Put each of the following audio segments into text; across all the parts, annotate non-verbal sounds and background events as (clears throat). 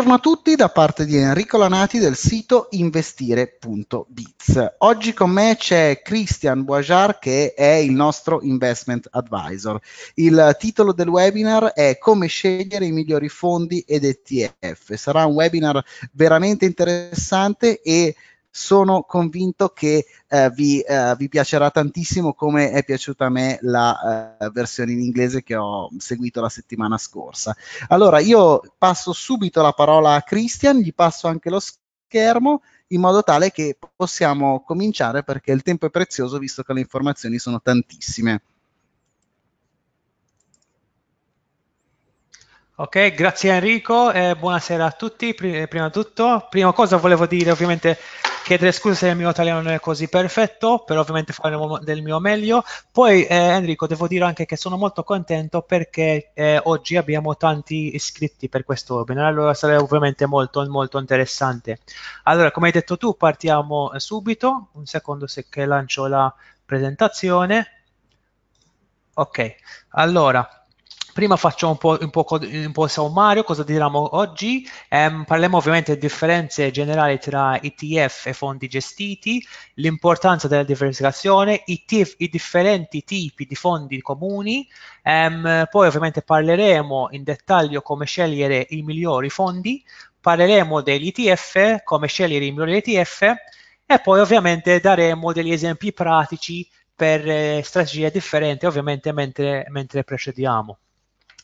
Buongiorno a tutti da parte di Enrico Lanati del sito investire.biz. Oggi con me c'è Christian Boajar che è il nostro investment advisor. Il titolo del webinar è Come scegliere i migliori fondi ed ETF. Sarà un webinar veramente interessante e sono convinto che eh, vi, eh, vi, piacerà tantissimo come è piaciuta a me la eh, versione in inglese che ho seguito la settimana scorsa. Allora io passo subito la parola a Christian, gli passo anche lo schermo in modo tale che possiamo cominciare perché il tempo è prezioso visto che le informazioni sono tantissime. Ok, grazie Enrico e buonasera a tutti. Eh, prima di tutto, prima cosa volevo dire ovviamente chiedere scusa se il mio italiano non è così perfetto, però ovviamente faremo del mio meglio. Poi eh, Enrico, devo dire anche che sono molto contento perché eh, oggi abbiamo tanti iscritti per questo webinar, allora sarà ovviamente molto molto interessante. Allora, come hai detto tu, partiamo eh, subito. Un secondo se che lancio la presentazione. Ok, allora Prima facciamo un po', un po', un po sommario cosa diremo oggi. Um, parliamo ovviamente di differenze generali tra ETF e fondi gestiti, l'importanza della diversificazione, i, i differenti tipi di fondi comuni. Um, poi ovviamente parleremo in dettaglio come scegliere i migliori fondi, parleremo degli ETF, come scegliere i migliori ETF e poi ovviamente daremo degli esempi pratici per eh, strategie differenti ovviamente mentre, mentre procediamo.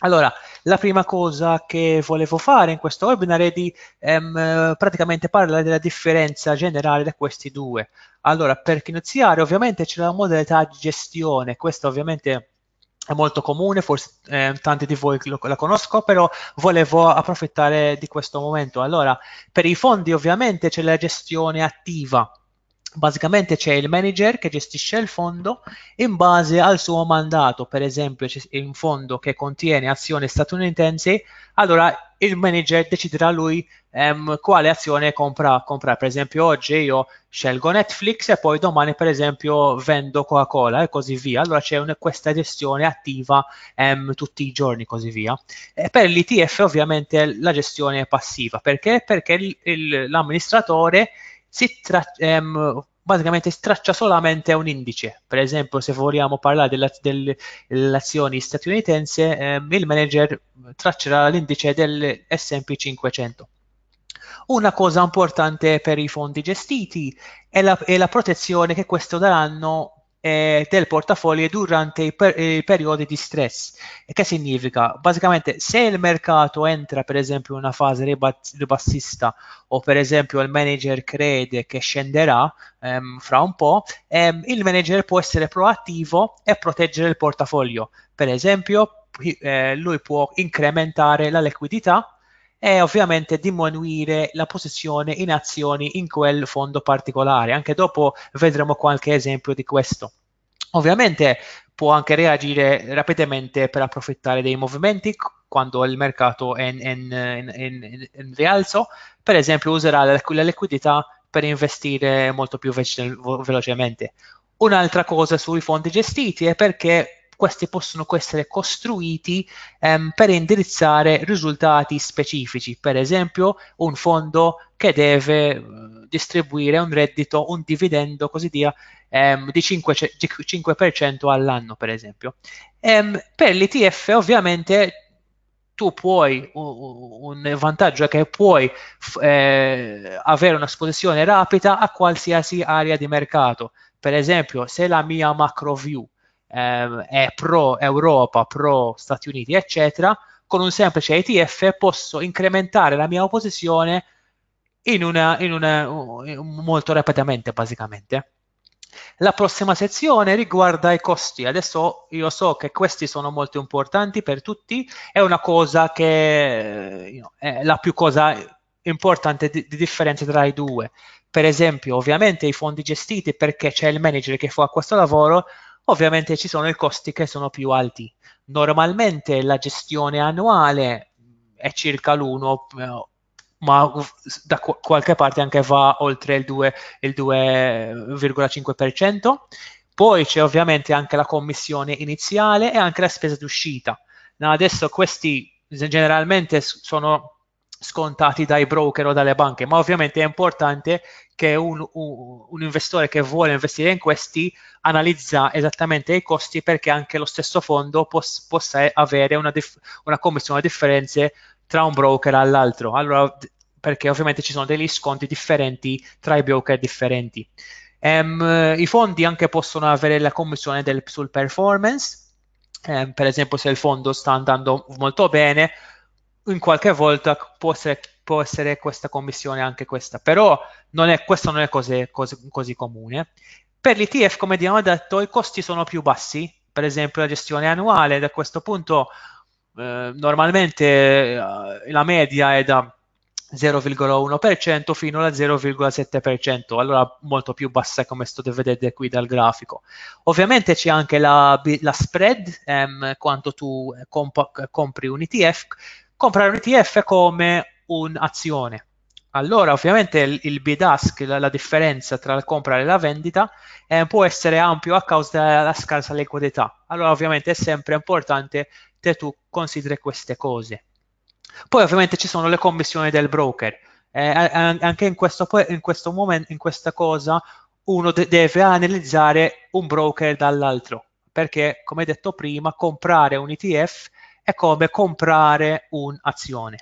Allora, la prima cosa che volevo fare in questo webinar è di ehm, praticamente parlare della differenza generale da questi due. Allora, per iniziare, ovviamente c'è la modalità di gestione, questa ovviamente è molto comune, forse eh, tanti di voi lo, la conosco, però volevo approfittare di questo momento. Allora, per i fondi ovviamente c'è la gestione attiva, Basicamente c'è il manager che gestisce il fondo in base al suo mandato, per esempio c'è un fondo che contiene azioni statunitensi, allora il manager deciderà lui ehm, quale azione compra, compra, Per esempio oggi io scelgo Netflix e poi domani per esempio vendo Coca-Cola e così via. Allora c'è una, questa gestione attiva ehm, tutti i giorni e così via. E per l'ITF ovviamente la gestione è passiva. Perché? Perché il, il, l'amministratore si ehm, basicamente straccia solamente un indice. Per esempio, se vogliamo parlare delle, delle azioni statunitense, ehm, il manager traccerà l'indice del S&P 500. Una cosa importante per i fondi gestiti è la, è la protezione che questo daranno eh, del portafoglio durante i, per i, periodi di stress. E che significa? Basicamente se il mercato entra per esempio in una fase ribassista o per esempio il manager crede che scenderà ehm, fra un po', ehm, il manager può essere proattivo e proteggere il portafoglio. Per esempio, eh, lui può incrementare la liquidità e ovviamente diminuire la posizione in azioni in quel fondo particolare. Anche dopo vedremo qualche esempio di questo. Ovviamente può anche reagire rapidamente per approfittare dei movimenti quando il mercato è in, in, in, in rialzo, per esempio userà la, la liquidità per investire molto più velocemente. Un'altra cosa sui fondi gestiti è perché questi possono essere costruiti ehm, per indirizzare risultati specifici, per esempio un fondo che deve eh, distribuire un reddito, un dividendo, così via, ehm, di 5, 5% all'anno, per esempio. Ehm, per l'ETF ovviamente tu puoi, un vantaggio è che puoi eh, avere esposizione rapida a qualsiasi area di mercato. Per esempio, se la mia macro view eh, è pro Europa, pro Stati Uniti, eccetera, con un semplice ETF posso incrementare la mia posizione in una, in una, molto rapidamente, basicamente. La prossima sezione riguarda i costi. Adesso io so che questi sono molto importanti per tutti, è una cosa che eh, è la più cosa importante di, di differenza tra i due. Per esempio, ovviamente i fondi gestiti perché c'è il manager che fa questo lavoro, Ovviamente ci sono i costi che sono più alti. Normalmente la gestione annuale è circa l'1, eh, ma da qualche parte anche va oltre il 2, il 2,5%. Eh, Poi c'è ovviamente anche la commissione iniziale e anche la spesa d'uscita. No, adesso questi generalmente sono scontati dai broker o dalle banche, ma ovviamente è importante che un, un, un, investitore che vuole investire in questi analizza esattamente i costi perché anche lo stesso fondo pos, possa avere una, dif, una commissione di differenze tra un broker all'altro. Allora, perché ovviamente ci sono degli sconti differenti tra i broker differenti. Um, I fondi anche possono avere la commissione del, sul performance, um, per esempio se il fondo sta andando molto bene, in qualche volta può essere può essere questa commissione, anche questa, però non è, questo non è cose, cose, così comune. Per l'ETF, come abbiamo detto, i costi sono più bassi, per esempio la gestione annuale, da questo punto eh, normalmente eh, la media è da 0,1% fino alla 0,7%, allora molto più bassa come state vedendo qui dal grafico. Ovviamente c'è anche la, la spread, ehm, quando tu comp compri un ETF, comprare un ETF è come un'azione. Allora, ovviamente il, il bidask, la, la, differenza tra la compra e la vendita, eh, può essere ampio a causa della scarsa liquidità. Allora, ovviamente è sempre importante che tu consideri queste cose. Poi, ovviamente, ci sono le commissioni del broker. Eh, anche in questo, in questo momento, in questa cosa, uno de deve analizzare un broker dall'altro, perché, come detto prima, comprare un ETF è come comprare un'azione.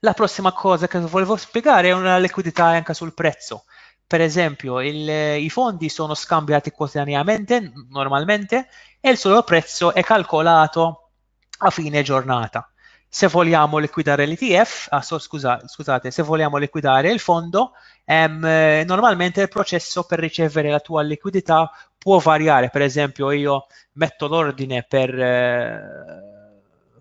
La prossima cosa che volevo spiegare è una liquidità anche sul prezzo. Per esempio, il, i fondi sono scambiati quotidianamente, normalmente, e il solo prezzo è calcolato a fine giornata. Se vogliamo liquidare l'ETF, ah, so, scusa, scusate, se vogliamo liquidare il fondo, ehm, normalmente il processo per ricevere la tua liquidità può variare. Per esempio, io metto l'ordine per, eh,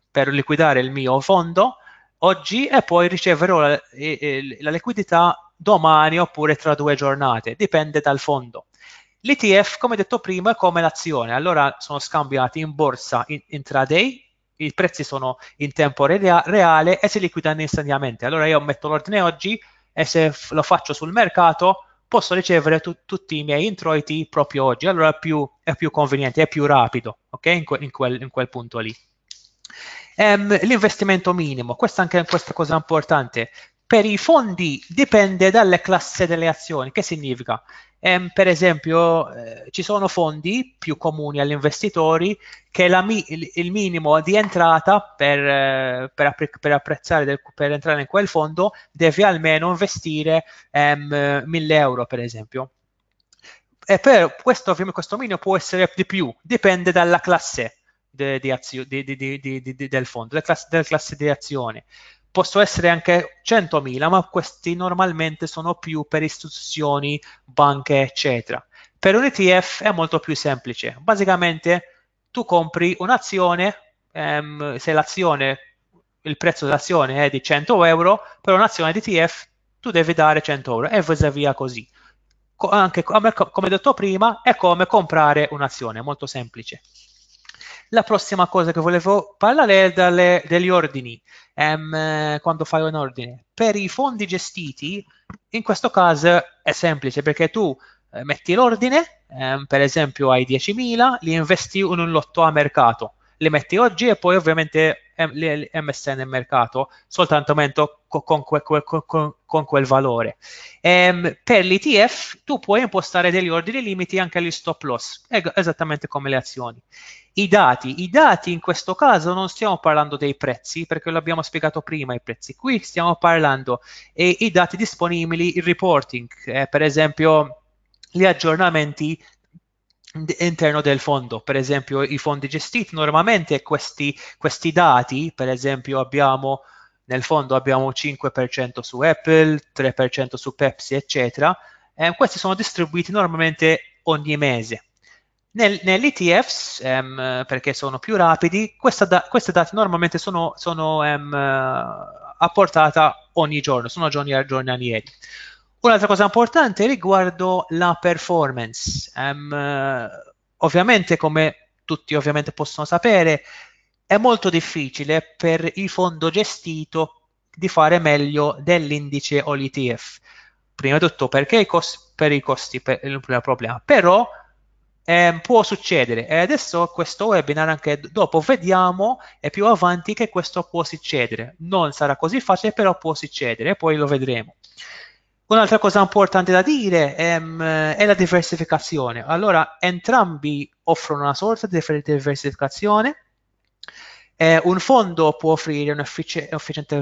per liquidare il mio fondo, oggi e poi riceverò la, eh, eh, la liquidità domani oppure tra due giornate, dipende dal fondo. L'ETF, come detto prima, è come l'azione, allora sono scambiati in borsa in, intraday, i prezzi sono in tempo rea, reale e si liquidano istantaneamente. Allora io metto l'ordine oggi e se lo faccio sul mercato posso ricevere tu, tutti i miei introiti proprio oggi, allora è più, è più conveniente, è più rapido, ok? In, que, in, quel, in quel punto lì. Um, l'investimento minimo, questa anche questa cosa importante. Per i fondi dipende dalle classe delle azioni, che significa? Um, per esempio, eh, ci sono fondi più comuni agli investitori che la, il, il, minimo di entrata per, eh, per, appre- per apprezzare, del, per entrare in quel fondo, deve almeno investire um, ehm, 1000 euro, per esempio. E per questo, questo minimo può essere di più, dipende dalla classe de, de azio, del fondo, della classe, della classe di azione. Possono essere anche 100.000, ma questi normalmente sono più per istituzioni, banche, eccetera. Per un ETF è molto più semplice. Basicamente tu compri un'azione, ehm, se l'azione, il prezzo dell'azione è di 100 euro, per un'azione di ETF tu devi dare 100 euro e via così. Co- anche, come, come detto prima, è come comprare un'azione, molto semplice. La prossima cosa che volevo parlare è dalle, degli ordini, um, quando fai un ordine. Per i fondi gestiti, in questo caso è semplice perché tu eh, metti l'ordine, um, per esempio hai 10.000, li investi in un lotto a mercato, li metti oggi e poi ovviamente MSN nel mercato soltanto con, quel, con, con quel valore. Ehm, per l'ETF tu puoi impostare degli ordini limiti anche agli stop loss, esattamente come le azioni. I dati, i dati in questo caso non stiamo parlando dei prezzi perché l'abbiamo spiegato prima i prezzi, qui stiamo parlando dei eh, dati disponibili, il reporting, eh, per esempio gli aggiornamenti all'interno del fondo, per esempio i fondi gestiti, normalmente questi, questi dati, per esempio abbiamo nel fondo abbiamo 5% su Apple, 3% su Pepsi, eccetera, eh, questi sono distribuiti normalmente ogni mese. Nel, Nell'ETFs, ehm, perché sono più rapidi, da, queste date normalmente sono, sono ehm, apportate ogni giorno, sono giorni aggiornalieri. Giorni Un'altra cosa importante riguardo la performance. Um, ovviamente, come tutti ovviamente possono sapere, è molto difficile per il fondo gestito di fare meglio dell'indice o Prima di tutto perché i costi, per i costi per il problema, però eh, può succedere e adesso questo webinar anche dopo vediamo e più avanti che questo può succedere. Non sarà così facile, però può succedere poi lo vedremo. Un'altra cosa importante da dire è, mm, è la diversificazione. Allora, entrambi offrono una sorta di diversificazione. Eh, un fondo può offrire un'efficiente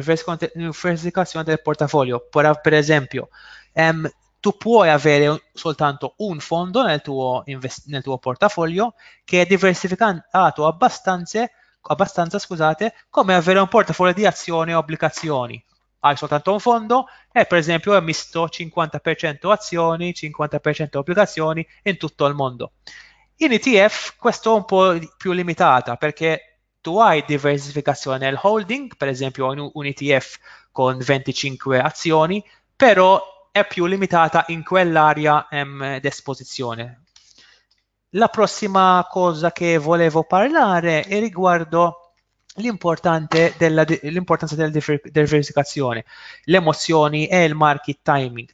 diversificazione del portafoglio. Per, per esempio, ehm, tu puoi avere soltanto un fondo nel tuo, nel tuo portafoglio che è diversificato abbastanza, abbastanza scusate, come avere un portafoglio di azioni e obbligazioni hai soltanto un fondo e per esempio è misto 50% azioni, 50% obbligazioni in tutto il mondo. In ETF questo è un po' più limitata perché tu hai diversificazione nel holding, per esempio un, un ETF con 25 azioni, però è più limitata in quell'area ehm, di esposizione. La prossima cosa che volevo parlare è riguardo l'importanza della diversificazione, le emozioni e il market timing.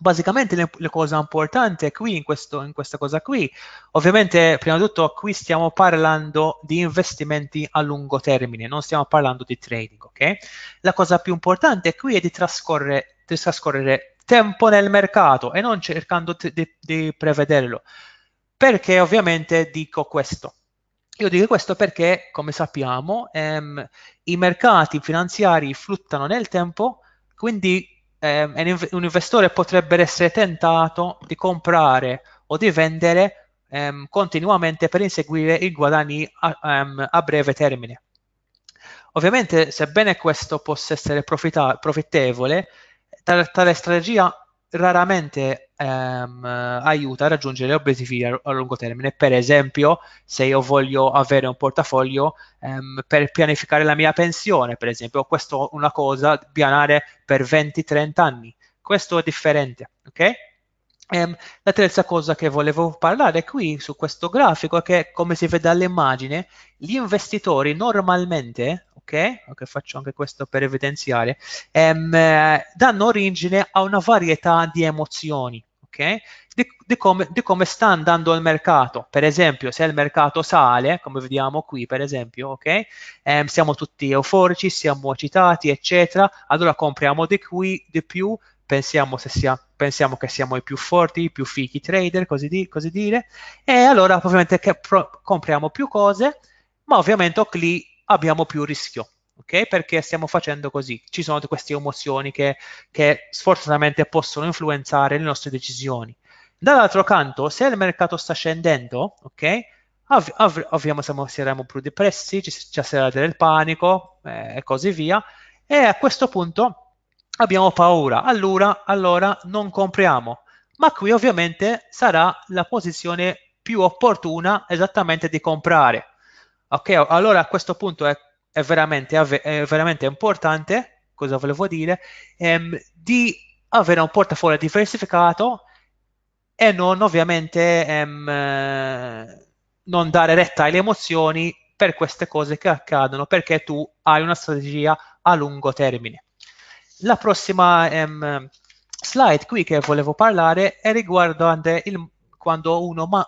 Basicamente le, le cosa importante qui in, questo, in questa cosa qui, ovviamente prima di tutto qui stiamo parlando di investimenti a lungo termine, non stiamo parlando di trading, ok? La cosa più importante qui è di trascorrere, di trascorrere tempo nel mercato e non cercando di, di prevederlo. Perché ovviamente dico questo? Io dico questo perché, come sappiamo, ehm, i mercati finanziari fluttano nel tempo, quindi ehm, un investitore potrebbe essere tentato di comprare o di vendere ehm, continuamente per inseguire i guadagni a, ehm, a, breve termine. Ovviamente, sebbene questo possa essere profittevole, tale strategia raramente ehm, aiuta a raggiungere obiettivi a, a, lungo termine. Per esempio, se io voglio avere un portafoglio ehm, per pianificare la mia pensione, per esempio, questo è una cosa, pianare per 20-30 anni. Questo è differente, ok? Um, la terza cosa che volevo parlare qui su questo grafico è che, come si vede dall'immagine, gli investitori normalmente, ok, okay faccio anche questo per evidenziare, um, danno origine a una varietà di emozioni, ok, di, di, come, di, come, sta andando il mercato. Per esempio, se il mercato sale, come vediamo qui, per esempio, ok, um, siamo tutti euforici, siamo eccitati, eccetera, allora compriamo di qui, di più, pensiamo, sia, pensiamo che siamo i più forti, i più fichi trader, così, di, così dire, e allora ovviamente pro, compriamo più cose, ma ovviamente lì abbiamo più rischio. Okay? Perché stiamo facendo così. Ci sono queste emozioni che, che sfortunatamente possono influenzare le nostre decisioni. Dall'altro canto, se il mercato sta scendendo, ok? Av- av- ovviamente saremo più depressi, ci, ci sarà del panico eh, e così via. E a questo punto abbiamo paura, allora, allora non compriamo. Ma qui ovviamente sarà la posizione più opportuna esattamente di comprare. Ok, allora a questo punto è, è, veramente, è veramente, importante, cosa volevo dire, ehm, di avere un portafoglio diversificato e non ovviamente ehm, non dare retta alle emozioni per queste cose che accadono perché tu hai una strategia a lungo termine. La prossima um, slide qui che volevo parlare è riguardante il, quando uno ma,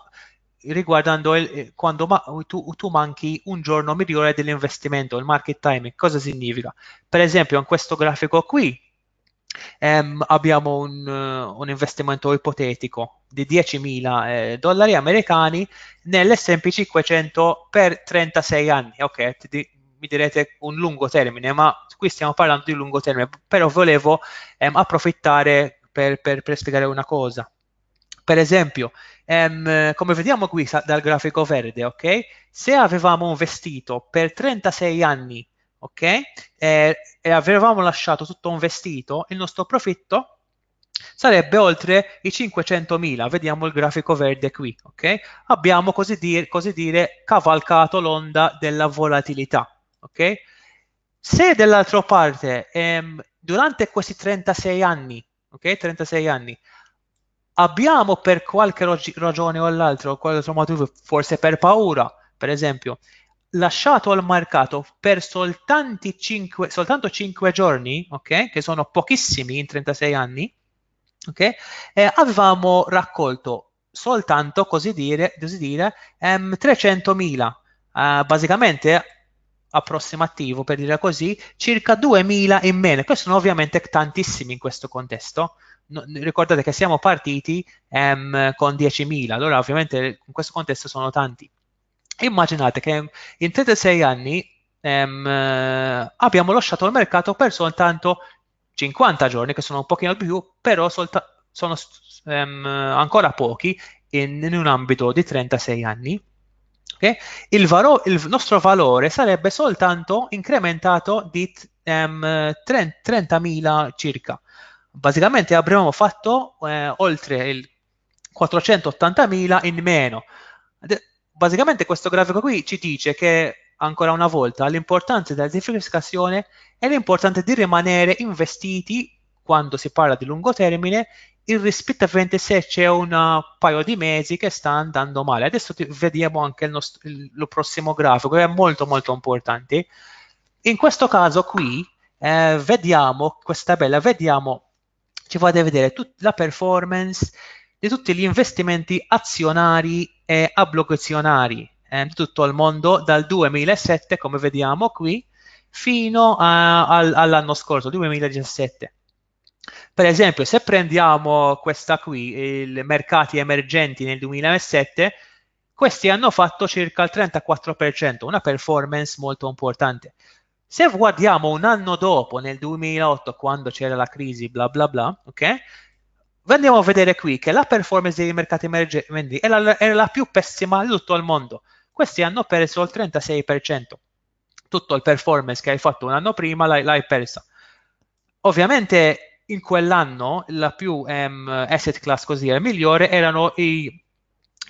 riguardando il, eh, quando ma, tu, tu, manchi un giorno migliore dell'investimento, il market timing, cosa significa? Per esempio in questo grafico qui um, abbiamo un, eh, un, investimento ipotetico di 10.000 eh, dollari americani nell'S&P 500 per 36 anni, ok? Ti, mi direte un lungo termine, ma qui stiamo parlando di lungo termine, però volevo ehm, approfittare per, per, per, spiegare una cosa. Per esempio, ehm, come vediamo qui dal grafico verde, ok? Se avevamo un vestito per 36 anni, ok? E, e avevamo lasciato tutto un vestito, il nostro profitto sarebbe oltre i 500.000, vediamo il grafico verde qui, ok? Abbiamo così dire, così dire cavalcato l'onda della volatilità, ok? Se dall'altra parte ehm, durante questi 36 anni, ok? 36 anni, abbiamo per qualche ragione o l'altra, o qualche altro motivo, forse per paura, per esempio, lasciato al mercato per cinque, soltanto 5 giorni, okay? che sono pochissimi in 36 anni, okay? eh, avevamo raccolto soltanto, così dire, così dire ehm, 300.000. Eh, ah, basicamente approssimativo, per dire così, circa 2.000 in meno. che sono ovviamente tantissimi in questo contesto. ricordate che siamo partiti ehm, con 10.000, allora ovviamente in questo contesto sono tanti. Immaginate che in 36 anni ehm, abbiamo lasciato il mercato per soltanto 50 giorni, che sono un pochino più, però sono ehm, ancora pochi in, in un ambito di 36 anni Okay? Il, valo- il, nostro valore sarebbe soltanto incrementato di um, ehm, 30.000 circa. Basicamente avremmo fatto eh, oltre il 480.000 in meno. Basicamente questo grafico qui ci dice che ancora una volta l'importanza della diversificazione è l'importanza di rimanere investiti quando si parla di lungo termine il a se c'è un eh, paio di mesi che sta andando male. Adesso ti, vediamo anche il, nostro, il, lo prossimo grafico, che è molto molto importante. In questo caso qui eh, vediamo questa tabella, vediamo, ci vado a vedere tut, la performance di tutti gli investimenti azionari e obbligazionari eh, tutto il mondo dal 2007, come vediamo qui, fino a, eh, al, all'anno scorso, 2017. Per esempio, se prendiamo questa qui, i mercati emergenti nel 2007, questi hanno fatto circa il 34%, una performance molto importante. Se guardiamo un anno dopo, nel 2008, quando c'era la crisi, bla bla bla, ok? Andiamo a vedere qui che la performance dei mercati emergenti era la, era la più pessima di tutto il mondo. Questi hanno perso il 36%. Tutto il performance che hai fatto un anno prima l'hai persa. Ovviamente in quell'anno la più um, asset class così era migliore erano i,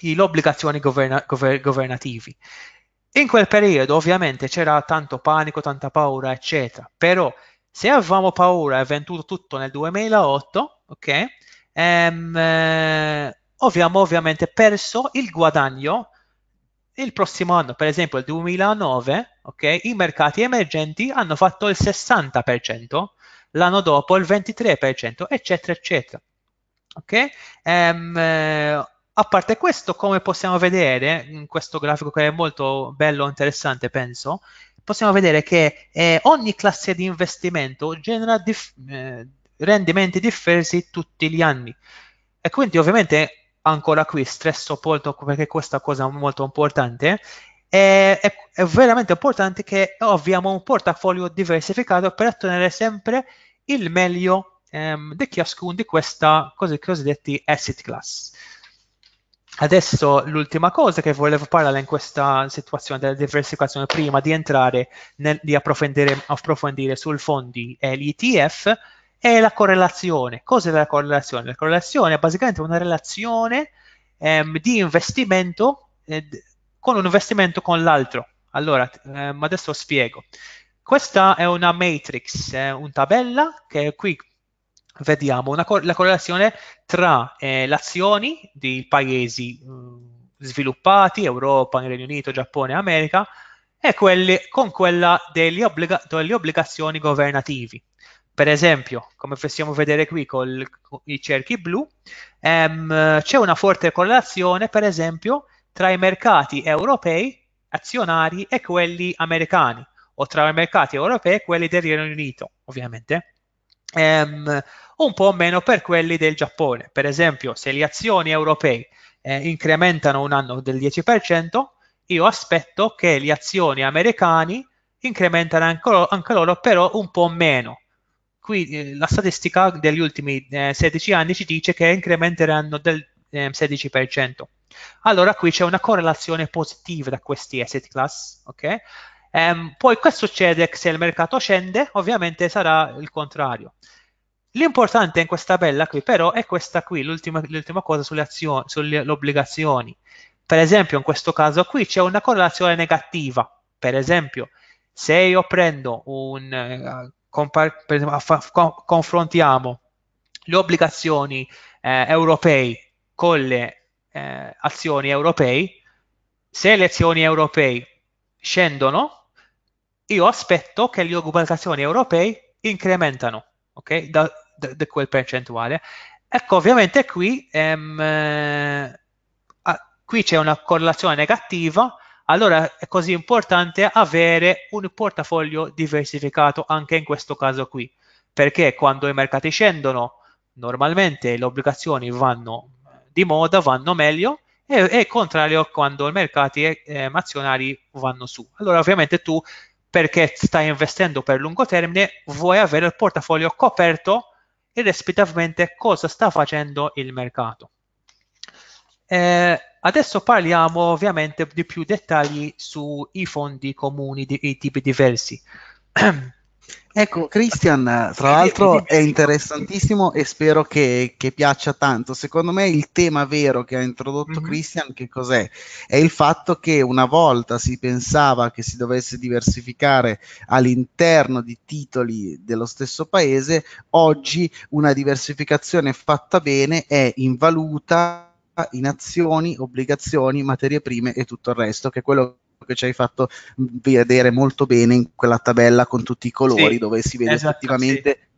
i, le obbligazioni governa, gover, governativi. In quel periodo ovviamente c'era tanto panico, tanta paura, eccetera, però se avevamo paura e venduto tutto nel 2008, ok, um, eh, abbiamo ovviamente perso il guadagno il prossimo anno, per esempio il 2009, ok, i mercati emergenti hanno fatto il 60% l'anno dopo il 23%, eccetera, eccetera. Ok? Um, a parte questo, come possiamo vedere, in questo grafico che è molto bello e interessante, penso, possiamo vedere che eh, ogni classe di investimento genera dif eh, rendimenti diversi tutti gli anni. E quindi ovviamente ancora qui stress molto perché questa cosa è molto importante, è, è, è veramente importante che abbiamo un portafoglio diversificato per ottenere sempre il meglio ehm, di ciascuno di questi cose, cosiddetti asset class. Adesso l'ultima cosa che volevo parlare in questa situazione della diversificazione prima di entrare, nel, di approfondire, approfondire sul fondi e gli ETF, è la correlazione. Cos'è la correlazione? La correlazione è basicamente una relazione ehm, di investimento eh, con un investimento con l'altro. Allora, ehm, adesso spiego. Questa è una matrix, è una tabella che qui vediamo cor la correlazione tra eh, le azioni dei paesi mh, mm, sviluppati, Europa, Regno Unito, Giappone, America, e quelle, con quella delle, obbliga delle obbligazioni governativi. Per esempio, come possiamo vedere qui con i cerchi blu, ehm, c'è una forte correlazione, per esempio, tra i mercati europei azionari e quelli americani o tra i mercati europei e quelli del Regno Unito, ovviamente. Um, un po' meno per quelli del Giappone. Per esempio, se le azioni europee eh, incrementano un anno del 10%, io aspetto che le azioni americane incrementano anche loro, però un po' meno. Qui eh, la statistica degli ultimi eh, 16 anni ci dice che incrementeranno del 16%. Ehm, allora qui c'è una correlazione positiva da questi asset class, ok? Um, poi che succede se il mercato scende? Ovviamente sarà il contrario. L'importante in questa tabella qui però è questa qui, l'ultima cosa sulle, azioni, sulle obbligazioni. Per esempio in questo caso qui c'è una correlazione negativa. Per esempio se io prendo un... Uh, esempio, confrontiamo le obbligazioni eh, europee con le eh, azioni europee. se le azioni europee scendono, io aspetto che le occupazioni europee incrementano, ok? Da, da, da quel percentuale. Ecco, ovviamente qui, ehm, eh, a, ah, qui c'è una correlazione negativa, allora è così importante avere un portafoglio diversificato anche in questo caso qui, perché quando i mercati scendono, normalmente le obbligazioni vanno di moda vanno meglio e, e contrario quando i mercati eh, eh azionari vanno su. Allora ovviamente tu perché stai investendo per lungo termine vuoi avere il portafoglio coperto irrespettivamente cosa sta facendo il mercato. Eh, adesso parliamo ovviamente di più dettagli sui fondi comuni di, di tipi diversi. (clears throat) Ecco, Christian, tra l'altro è interessantissimo e spero che, che, piaccia tanto. Secondo me il tema vero che ha introdotto mm-hmm. Christian, che cos'è? È il fatto che una volta si pensava che si dovesse diversificare all'interno di titoli dello stesso paese, oggi una diversificazione fatta bene è in valuta in azioni, obbligazioni, materie prime e tutto il resto, che è quello che ci hai fatto vedere molto bene in quella tabella con tutti i colori sì, dove si vede esatto, effettivamente sì.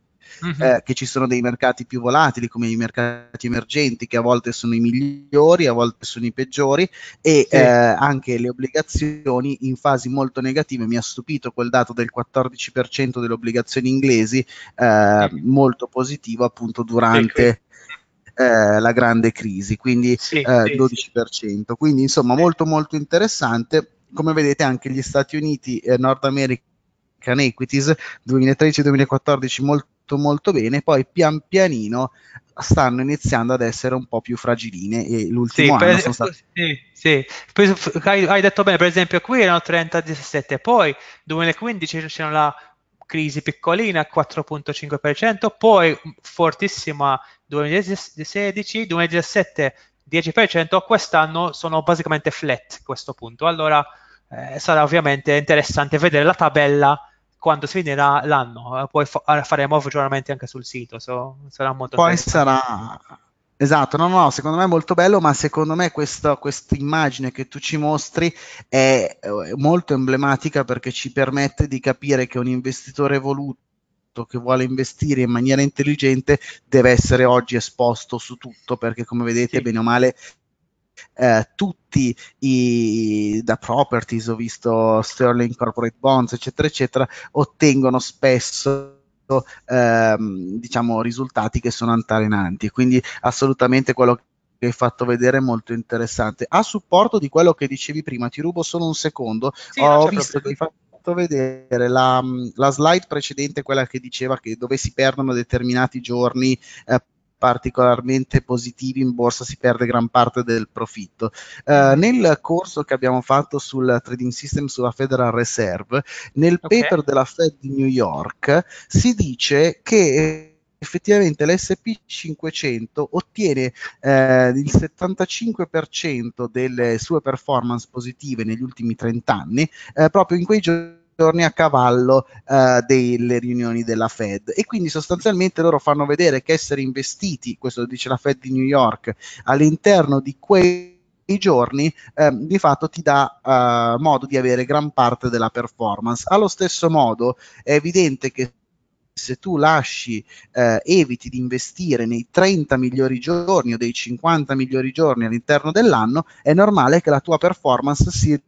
Mhm. Uh-huh. Eh, che ci sono dei mercati più volatili come i mercati emergenti che a volte sono i migliori, a volte sono i peggiori e sì. eh, anche le obbligazioni in fasi molto negative. Mi ha stupito quel dato del 14% delle obbligazioni inglesi, eh, sì. molto positivo appunto durante... Eh, la grande crisi, quindi sì, eh, 12%. Sì, Quindi insomma molto molto interessante come vedete anche gli Stati Uniti e Nord American Equities 2013-2014 molto molto bene, poi pian pianino stanno iniziando ad essere un po' più fragiline e l'ultimo sì, anno sono stati... Sì, sì. hai detto bene, per esempio qui erano 30-17, poi 2015 c'era la crisi piccolina 4.5%, poi fortissima 2016, 2017 10%, quest'anno sono basicamente flat a questo punto. Allora eh, sarà ovviamente interessante vedere la tabella quando si finirà l'anno. Poi fa- eh, faremo aggiornamenti anche sul sito, so, sarà molto Poi sarà Esatto, no, no, secondo me è molto bello, ma secondo me questa immagine che tu ci mostri è, è eh, molto emblematica perché ci permette di capire che un investitore voluto che vuole investire in maniera intelligente deve essere oggi esposto su tutto perché come vedete sì. bene o male eh, tutti i da properties, ho visto Sterling Corporate Bonds, eccetera, eccetera, ottengono spesso ehm, diciamo risultati che sono antalenanti. Quindi assolutamente quello che hai fatto vedere è molto interessante. A supporto di quello che dicevi prima, ti rubo solo un secondo, sì, ho visto che hai fatto vedere la, mm, la, slide precedente, quella che diceva che dove si perdono determinati giorni eh, particolarmente positivi in borsa si perde gran parte del profitto. Eh, mm-hmm. nel corso che abbiamo fatto sul trading system sulla Federal Reserve, nel okay. paper della Fed di New York si dice che effettivamente l'SP 500 ottiene eh, il 75% delle sue performance positive negli ultimi 30 anni eh, proprio in quei giorni giorni a cavallo eh, delle riunioni della Fed e quindi sostanzialmente loro fanno vedere che essere investiti, questo dice la Fed di New York, all'interno di quei i giorni eh, di fatto ti dà eh, modo di avere gran parte della performance. Allo stesso modo è evidente che se tu lasci, eh, eviti di investire nei 30 migliori giorni o dei 50 migliori giorni all'interno dell'anno, è normale che la tua performance si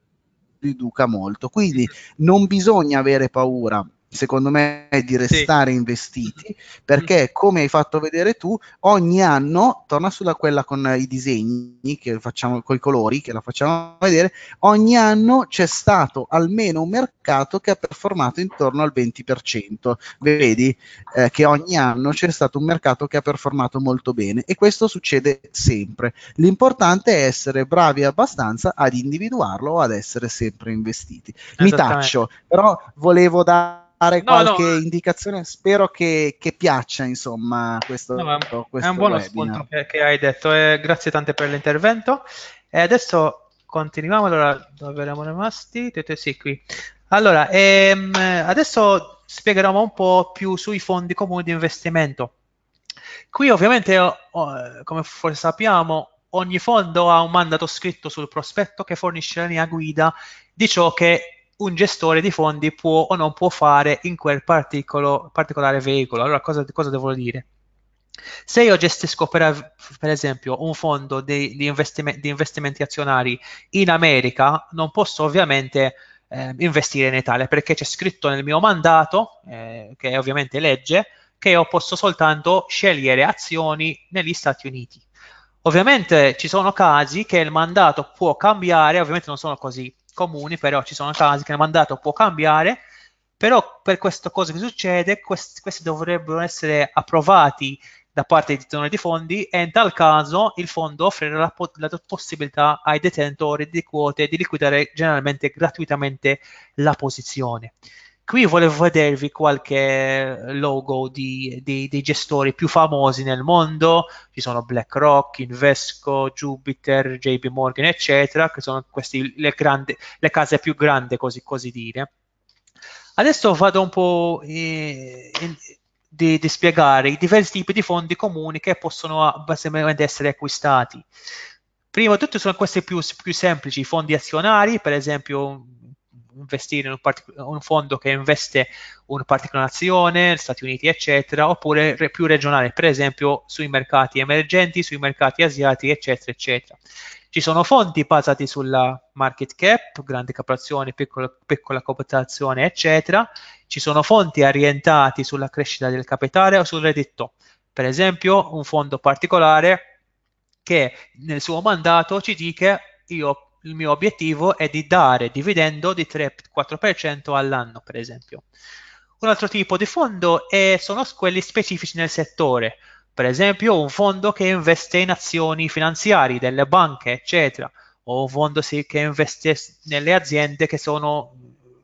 riduca molto. Quindi non bisogna avere paura secondo me, è di restare sì. investiti, mm. perché come hai fatto vedere tu, ogni anno, torna sulla quella con i disegni che facciamo, con i colori che la facciamo vedere, ogni anno c'è stato almeno un mercato che ha performato intorno al 20%. Vedi eh, che ogni anno c'è stato un mercato che ha performato molto bene e questo succede sempre. L'importante è essere bravi abbastanza ad individuarlo ad essere sempre investiti. Mi taccio, però volevo dare dare no, qualche no. indicazione. Spero che, che, piaccia, insomma, questo. No, questo è un buono spunto che, che, hai detto. Eh, grazie tante per l'intervento. E adesso continuiamo. Allora, dove eravamo rimasti? Sì, qui. Allora, ehm, adesso spiegheremo un po' più sui fondi comuni di investimento. Qui ovviamente, come forse sappiamo, ogni fondo ha un mandato scritto sul prospetto che fornisce la linea guida di ciò che un gestore di fondi può o non può fare in quel particolare veicolo. Allora cosa, cosa devo dire? Se io gestisco per, per esempio un fondo di, di, investime, di, investimenti azionari in America, non posso ovviamente eh, investire in Italia perché c'è scritto nel mio mandato, eh, che è ovviamente legge, che io posso soltanto scegliere azioni negli Stati Uniti. Ovviamente ci sono casi che il mandato può cambiare, ovviamente non sono così comuni, però ci sono casi che il mandato può cambiare, però per questa cosa che succede, questi, questi dovrebbero essere approvati da parte dei titolari di fondi e in tal caso il fondo offrirà la, la, possibilità ai detentori di quote di liquidare generalmente gratuitamente la posizione. Qui volevo vedervi qualche logo di, di, dei gestori più famosi nel mondo, ci sono BlackRock, Invesco, Jupiter, JP Morgan, eccetera, che sono queste le, grandi, le case più grandi, così, così, dire. Adesso vado un po' eh, in, di, di, spiegare i diversi tipi di fondi comuni che possono basicamente essere acquistati. Prima di tutto sono questi più, più semplici, i fondi azionari, per esempio investire in un, partic- un fondo che investe una particolare azione, Stati Uniti eccetera, oppure re- più regionale, per esempio sui mercati emergenti, sui mercati asiatici eccetera eccetera. Ci sono fondi basati sulla market cap, grande captazione, piccola, piccola captazione eccetera, ci sono fondi orientati sulla crescita del capitale o sul reddito. Per esempio un fondo particolare che nel suo mandato ci dica io il mio obiettivo è di dare dividendo di 3-4% all'anno, per esempio. Un altro tipo di fondo è, sono quelli specifici nel settore, per esempio un fondo che investe in azioni finanziarie, delle banche, eccetera, o un fondo che investe nelle aziende che sono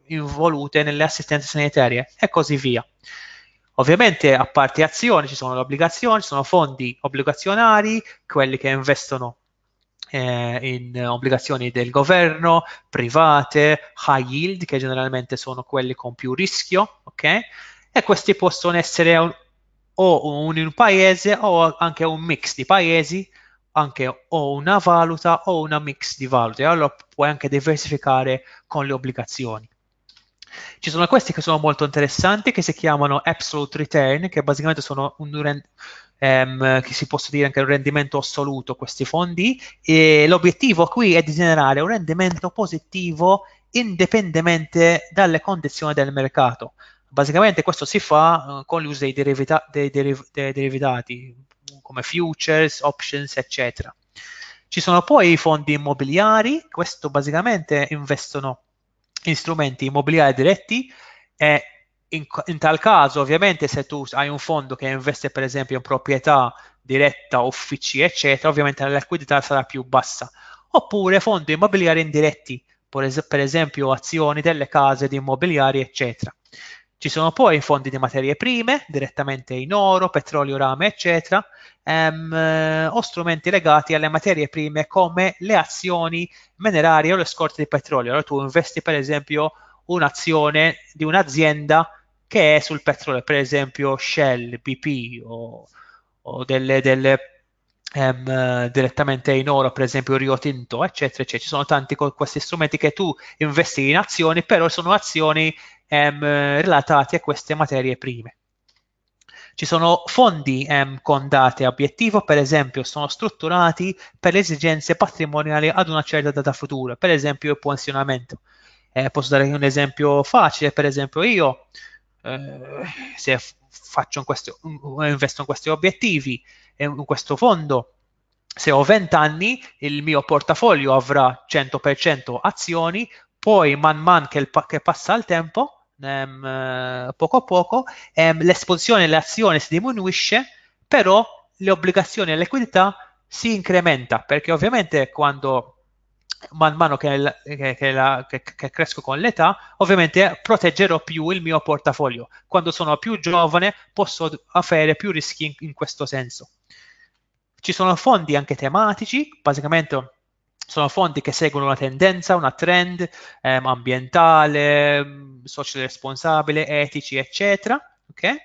involute nelle assistenze sanitarie e così via. Ovviamente a parte azioni ci sono le obbligazioni, ci sono fondi obbligazionari, quelli che investono eh, in obbligazioni del governo, private, high yield, che generalmente sono quelle con più rischio, ok? E questi possono essere un, o un, un paese o anche un mix di paesi, anche o una valuta o una mix di valute, allora puoi anche diversificare con le obbligazioni. Ci sono questi che sono molto interessanti, che si chiamano absolute return, che basicamente sono un, ehm, che si possa dire anche un rendimento assoluto questi fondi e l'obiettivo qui è di generare un rendimento positivo indipendentemente dalle condizioni del mercato. Basicamente questo si fa eh, con l'uso dei, derivata- dei, deriv- dei derivati come futures, options, eccetera. Ci sono poi i fondi immobiliari, questo basicamente investono in strumenti immobiliari diretti e in, in, tal caso, ovviamente, se tu hai un fondo che investe, per esempio, in proprietà diretta, uffici, eccetera, ovviamente la liquidità sarà più bassa. Oppure fondi immobiliari indiretti, per esempio azioni delle case di immobiliari, eccetera. Ci sono poi fondi di materie prime, direttamente in oro, petrolio, rame, eccetera, ehm, o strumenti legati alle materie prime come le azioni minerarie o le scorte di petrolio. Allora tu investi per esempio un'azione di un'azienda che è sul petrolio, per esempio Shell, BP o, o delle, delle um, direttamente in oro, per esempio Rio Tinto, eccetera, eccetera. Ci sono tanti con questi strumenti che tu investi in azioni, però sono azioni um, relatate a queste materie prime. Ci sono fondi um, con date obiettivo, per esempio, sono strutturati per le esigenze patrimoniali ad una certa data futura, per esempio il pensionamento. Eh, posso dare un esempio facile, per esempio io eh, se in questo, investo in questi obiettivi, in questo fondo, se ho 20 anni il mio portafoglio avrà 100% azioni, poi man mano che, che passa il tempo, ehm, poco a poco, ehm, l'esposizione all'azione si diminuisce, però le obbligazioni e all'equità si incrementa, perché ovviamente quando man mano che, che, che, la, che, cresco con l'età, ovviamente proteggerò più il mio portafoglio. Quando sono più giovane posso avere più rischi in, in questo senso. Ci sono fondi anche tematici, basicamente sono fondi che seguono una tendenza, una trend ehm, ambientale, sociale responsabile, etici, eccetera. Okay?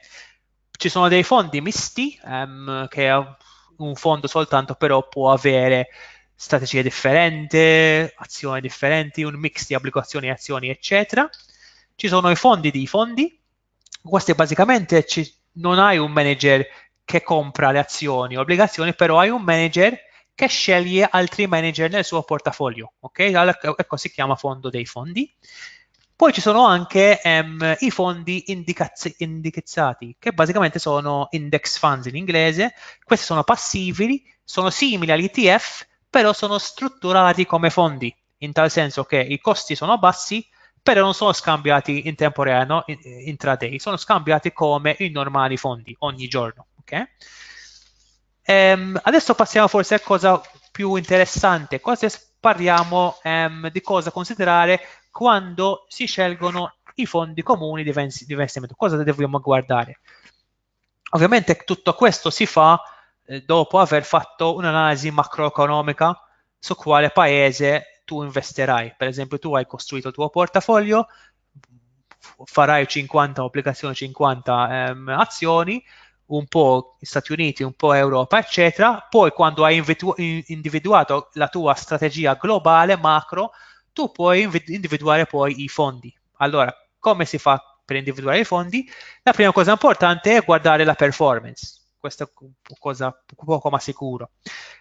Ci sono dei fondi misti ehm, che un fondo soltanto però può avere strategie differenti, azioni differenti, un mix di applicazioni e azioni, eccetera. Ci sono i fondi di fondi, questi basicamente ci, non hai un manager che compra le azioni o obbligazioni, però hai un manager che sceglie altri manager nel suo portafoglio, ok? Ecco, ecco, si chiama fondo dei fondi. Poi ci sono anche um, i fondi indicizzati, che basicamente sono index funds in inglese. Questi sono passivi, sono simili agli ETF, però sono strutturati come fondi, in tal senso che i costi sono bassi, però non sono scambiati in temporaneo, in, eh, intraday, sono scambiati come i normali fondi ogni giorno. Okay? Um, adesso passiamo forse a cosa più interessante, cosa parliamo um, di cosa considerare quando si scelgono i fondi comuni di investimento, cosa dobbiamo guardare. Ovviamente tutto questo si fa eh, dopo aver fatto un'analisi macroeconomica su quale paese tu investirai. Per esempio, tu hai costruito il tuo portafoglio, farai 50 obbligazioni, 50 ehm, azioni, un po' Stati Uniti, un po' Europa, eccetera. Poi quando hai individuato la tua strategia globale, macro, tu puoi individuare poi i fondi. Allora, come si fa per individuare i fondi? La prima cosa importante è guardare la performance questa è cosa poco ma sicuro.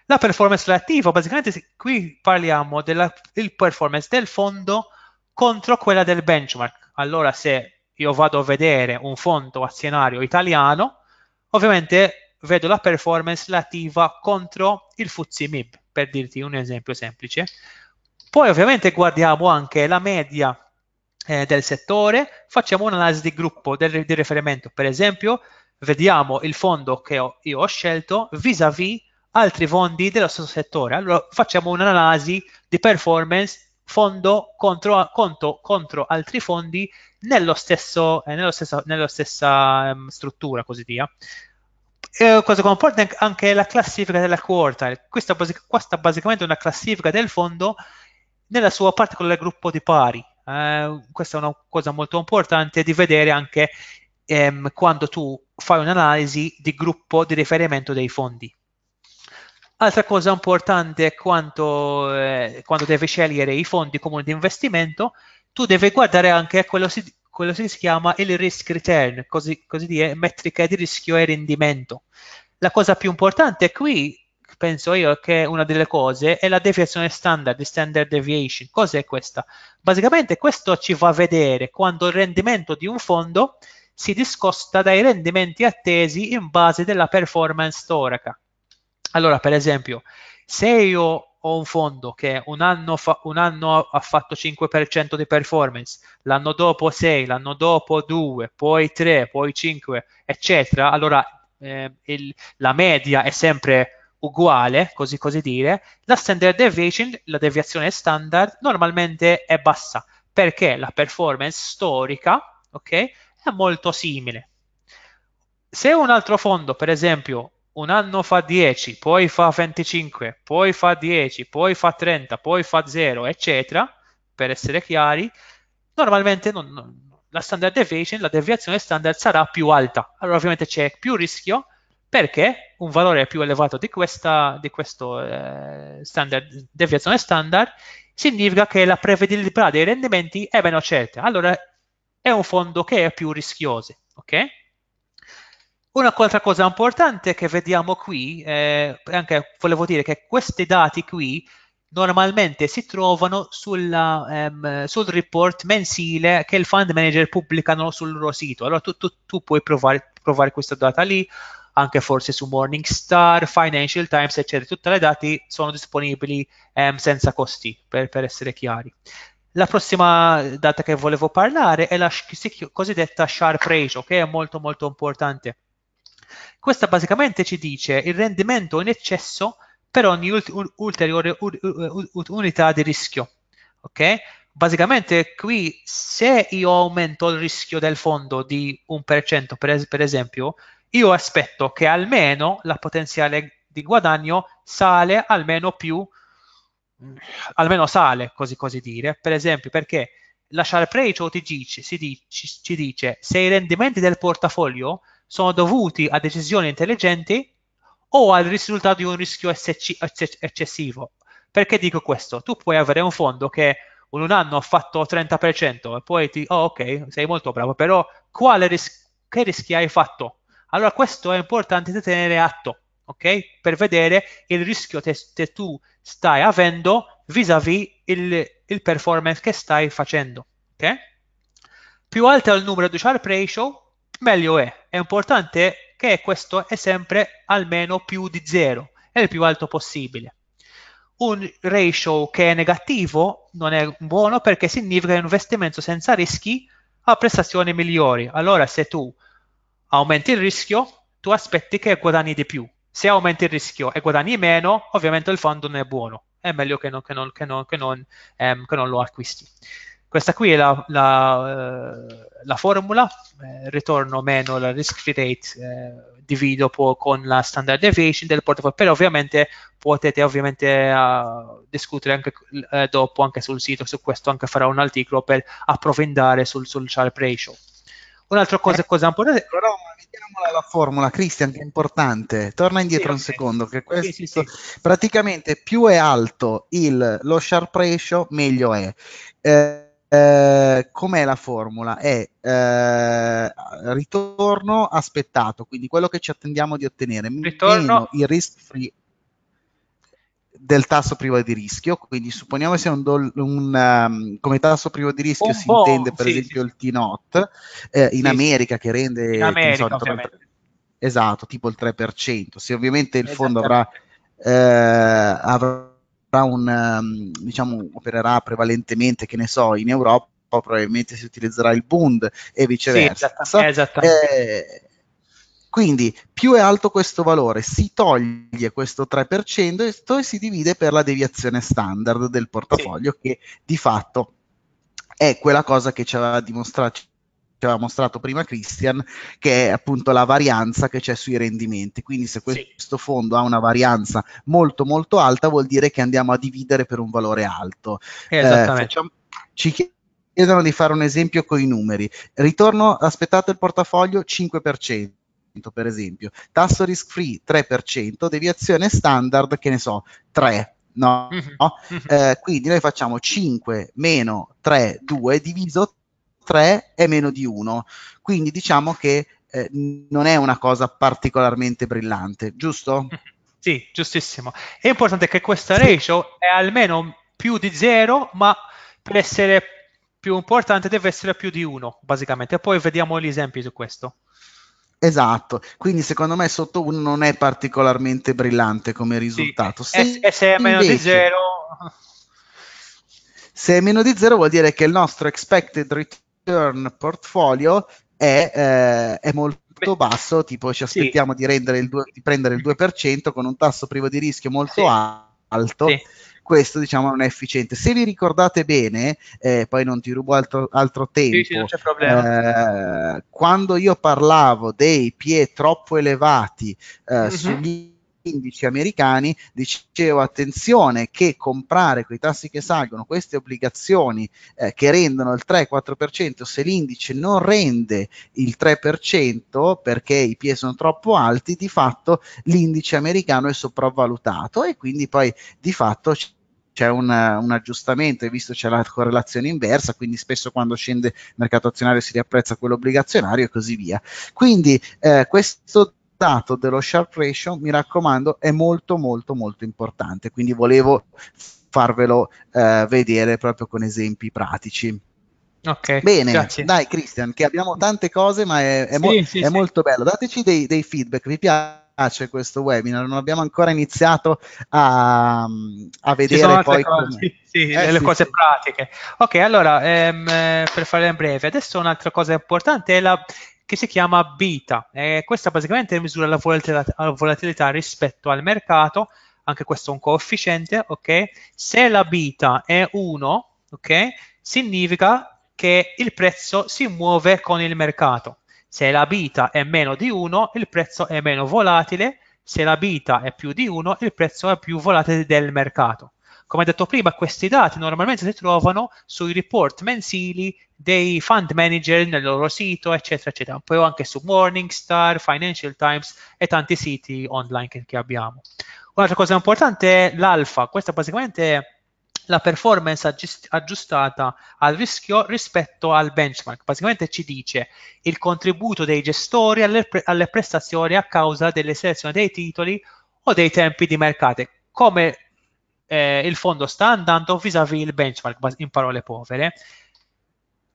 La performance relativa, basicamente qui parliamo della performance del fondo contro quella del benchmark. Allora se io vado a vedere un fondo azionario italiano, ovviamente vedo la performance relativa contro il FTSE MIB, per dirti un esempio semplice. Poi ovviamente guardiamo anche la media eh, del settore, facciamo un'analisi di gruppo del, di riferimento. Per esempio, vediamo il fondo che ho, io ho scelto vis-à-vis altri fondi dello stesso settore. Allora facciamo un'analisi di performance fondo contro, conto, contro altri fondi nello stesso, eh, nello stesso, nella stessa um, struttura, così via. Eh, questo comporta anche la classifica della quartile. Questa, questa basicamente è una classifica del fondo nella sua particolare gruppo di pari. Eh, questa è una cosa molto importante di vedere anche ehm, quando tu fai un'analisi di gruppo di riferimento dei fondi. Altra cosa importante è quando, eh, quando devi scegliere i fondi comuni di investimento, tu devi guardare anche quello, si, quello che si chiama il risk return, così, così dire, metrica di rischio e rendimento. La cosa più importante qui, penso io, che una delle cose è la deviazione standard, standard deviation. Cos'è questa? Basicamente questo ci fa vedere quando il rendimento di un fondo si discosta dai rendimenti attesi in base alla performance storica. Allora, per esempio, se io ho un fondo che un anno, fa, un anno ha fatto 5% di performance, l'anno dopo 6, l'anno dopo 2, poi 3, poi 5, eccetera, allora eh, il, la media è sempre uguale, così così dire, la standard deviation, la deviazione standard, normalmente è bassa perché la performance storica, ok, è molto simile. Se un altro fondo, per esempio, un anno fa 10, poi fa 25, poi fa 10, poi fa 30, poi fa 0, eccetera, per essere chiari, normalmente non, non, la standard deviation, la deviazione standard sarà più alta. Allora ovviamente c'è più rischio perché un valore più elevato di, questa, di questo eh, standard, deviazione standard significa che la prevedibilità dei rendimenti è meno certa. Allora è un fondo che è più rischioso. Okay? Un'altra cosa importante che vediamo qui, eh, anche volevo dire che questi dati qui normalmente si trovano sulla, ehm, sul report mensile che il fund manager pubblicano sul loro sito. Allora tu, tu, tu puoi provare, provare questa data lì, anche forse su Morningstar, Financial Times, eccetera. Tutte le dati sono disponibili ehm, senza costi, per, per, essere chiari. La prossima data che volevo parlare è la cosiddetta sharp ratio, che è molto molto importante. Questa basicamente ci dice il rendimento in eccesso per ogni ulteriore unità di rischio. Okay? Basicamente qui se io aumento il rischio del fondo di 1% per, es per esempio, io aspetto che almeno la potenziale di guadagno sale almeno più Mm. almeno sale, così, così dire, per esempio perché la Sharprate OTG ci, dice, ci dice se i rendimenti del portafoglio sono dovuti a decisioni intelligenti o al risultato di un rischio eccessivo. Perché dico questo? Tu puoi avere un fondo che in un anno ha fatto 30% e poi ti, oh ok, sei molto bravo, però quale ris- che rischi hai fatto? Allora questo è importante da tenere atto ok? Per vedere il rischio che tu stai avendo vis-à-vis il, il, performance che stai facendo, ok? Più alto è il numero di sharp ratio, meglio è. È importante che questo è sempre almeno più di zero, è il più alto possibile. Un ratio che è negativo non è buono perché significa un investimento senza rischi a prestazioni migliori. Allora se tu aumenti il rischio, tu aspetti che guadagni di più se aumenti il rischio e guadagni meno, ovviamente il fondo non è buono, è meglio che non, che non, che non, che non ehm, lo acquisti. Questa qui è la, la, eh, la formula, eh, ritorno meno la risk free rate eh, divido poi con la standard deviation del portafoglio, però ovviamente potete ovviamente uh, discutere anche uh, dopo anche sul sito, su questo anche farò un articolo per approfondire sul, sul sharp ratio. Un'altra cosa, eh, cosa importante, però vediamola la formula, Cristian, che è importante. Torna indietro sì, un okay. secondo, che questo sì, sì, praticamente più è alto il, lo sharp ratio, meglio è. Eh, eh, com'è la formula? È eh, ritorno aspettato, quindi quello che ci attendiamo di ottenere, ritorno. meno il risk free del tasso privo di rischio, quindi supponiamo che sia un, do, un um, come tasso privo di rischio un si intende per sì, esempio sì. il T-NOT eh, in sì, America che rende America, so, il 3, esatto, tipo il 3%, se ovviamente il fondo avrà, eh, avrà un, um, diciamo, opererà prevalentemente, che ne so, in Europa, probabilmente si utilizzerà il Bund e viceversa. Sì, esattamente. Eh, quindi più è alto questo valore, si toglie questo 3% e si divide per la deviazione standard del portafoglio, sì. che di fatto è quella cosa che ci aveva dimostrato ci aveva mostrato prima Christian, che è appunto la varianza che c'è sui rendimenti. Quindi se questo sì. fondo ha una varianza molto molto alta vuol dire che andiamo a dividere per un valore alto. Eh, Esattamente. Eh, facciamo, ci chiedono di fare un esempio con i numeri. Ritorno aspettate il portafoglio 5% per esempio, tasso risk free 3%, deviazione standard che ne so, 3, no? Mm-hmm. no? Mm-hmm. Eh, quindi noi facciamo 5 meno 3, 2 diviso 3 è meno di 1, quindi diciamo che eh, non è una cosa particolarmente brillante, giusto? Mm-hmm. Sì, giustissimo. È importante che questa ratio sì. è almeno più di 0, ma per essere più importante deve essere più di 1, basicamente. Poi vediamo gli esempi su questo. Esatto, quindi secondo me sotto 1 non è particolarmente brillante come risultato. Sì. Eh, se, e eh, se è meno invece, di 0... Se è meno di 0 vuol dire che il nostro expected return portfolio è, eh, è molto basso, tipo ci aspettiamo sì. di, 2, di, prendere il 2% con un tasso privo di rischio molto sì. alto. Sì questo diciamo non è efficiente. Se vi ricordate bene, eh, poi non ti rubo altro, altro tempo, sì, sì, eh, quando io parlavo dei pie troppo elevati eh, mm-hmm. sugli indici americani, dicevo attenzione che comprare quei tassi che salgono queste obbligazioni eh, che rendono il 3-4%, se l'indice non rende il 3% perché i PE sono troppo alti, di fatto l'indice americano è sopravvalutato e quindi poi di fatto ci c'è una, un aggiustamento e visto c'è la correlazione inversa, quindi spesso quando scende il mercato azionario si riapprezza quello obbligazionario e così via. Quindi eh, questo dato dello sharp ratio, mi raccomando, è molto molto molto importante, quindi volevo farvelo eh, vedere proprio con esempi pratici. Okay, Bene, grazie. dai Christian, che abbiamo tante cose, ma è, è, sì, mo- sì, è sì. molto bello. Dateci dei, dei feedback, vi piace? piace ah, questo webinar, non abbiamo ancora iniziato a, mm, a vedere poi eh, cose, sì, eh, le sì, cose pratiche. Ok, allora ehm, eh, per fare in breve, adesso un'altra cosa importante è la che si chiama Beta. Eh, questa basicamente misura la volatilità, la volatilità, rispetto al mercato, anche questo è un coefficiente, ok? Se la Beta è 1, ok? Significa che il prezzo si muove con il mercato, se la beta è meno di 1, il prezzo è meno volatile, se la beta è più di 1, il prezzo è più volatile del mercato. Come detto prima, questi dati normalmente si trovano sui report mensili dei fund manager nel loro sito, eccetera, eccetera. Poi anche su Morningstar, Financial Times e tanti siti online che, che abbiamo. Un'altra cosa importante è l'alfa. Questa basicamente la performance aggi- aggiustata al rischio rispetto al benchmark. Basicamente ci dice il contributo dei gestori alle, pre- alle prestazioni a causa delle selezioni dei titoli o dei tempi di mercato, come eh, il fondo sta andando vis-à-vis il benchmark, in parole povere.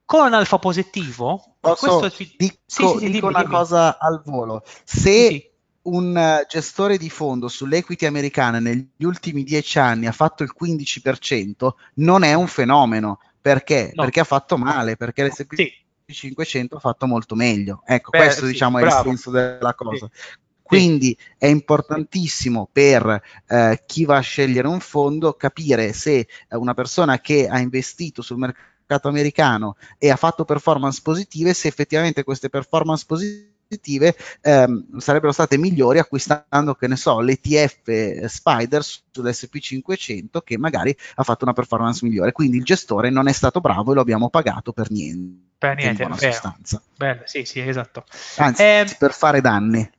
Con un alfa positivo, Posso, questo ci... dico, sì, sì, sì, dico dimmi, una dimmi. cosa al volo. Se un eh, gestore di fondo sull'equity americana negli ultimi dieci anni ha fatto il 15%, non è un fenomeno. Perché? No. Perché ha fatto male, perché le sì. 500 ha fatto molto meglio. Ecco, Beh, questo sì, diciamo bravo. è il senso della cosa. Sì. Quindi è importantissimo per eh, chi va a scegliere un fondo capire se una persona che ha investito sul mercato americano e ha fatto performance positive, se effettivamente queste performance positive positive ehm, sarebbero state migliori acquistando, che ne so, l'ETF eh, Spider sull'SP500 che magari ha fatto una performance migliore. Quindi il gestore non è stato bravo e lo abbiamo pagato per niente. Per niente, in buona sostanza. Bello, sì, sì, esatto. Anzi, eh... per fare danni.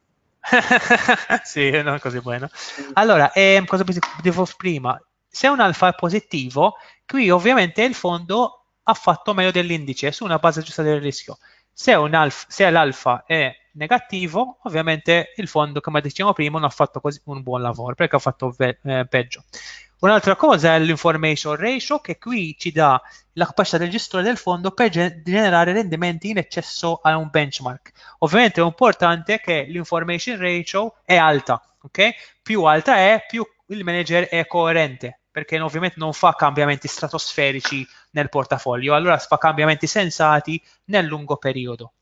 (laughs) sì, non così buono. Allora, ehm, cosa dicevo prima? Se un alfa è positivo, qui ovviamente il fondo ha fatto meglio dell'indice su una base giusta del rischio. Se, alfa, se l'alfa è negativo, ovviamente il fondo, come dicevamo prima, non ha fatto così un buon lavoro perché ha fatto eh, peggio. Un'altra cosa è l'information ratio che qui ci dà la capacità del gestore del fondo per generare rendimenti in eccesso a un benchmark. Ovviamente è importante che l'information ratio è alta, okay? Più alta è, più il manager è coerente, perché ovviamente non fa cambiamenti stratosferici nel portafoglio, allora fa cambiamenti sensati nel lungo periodo.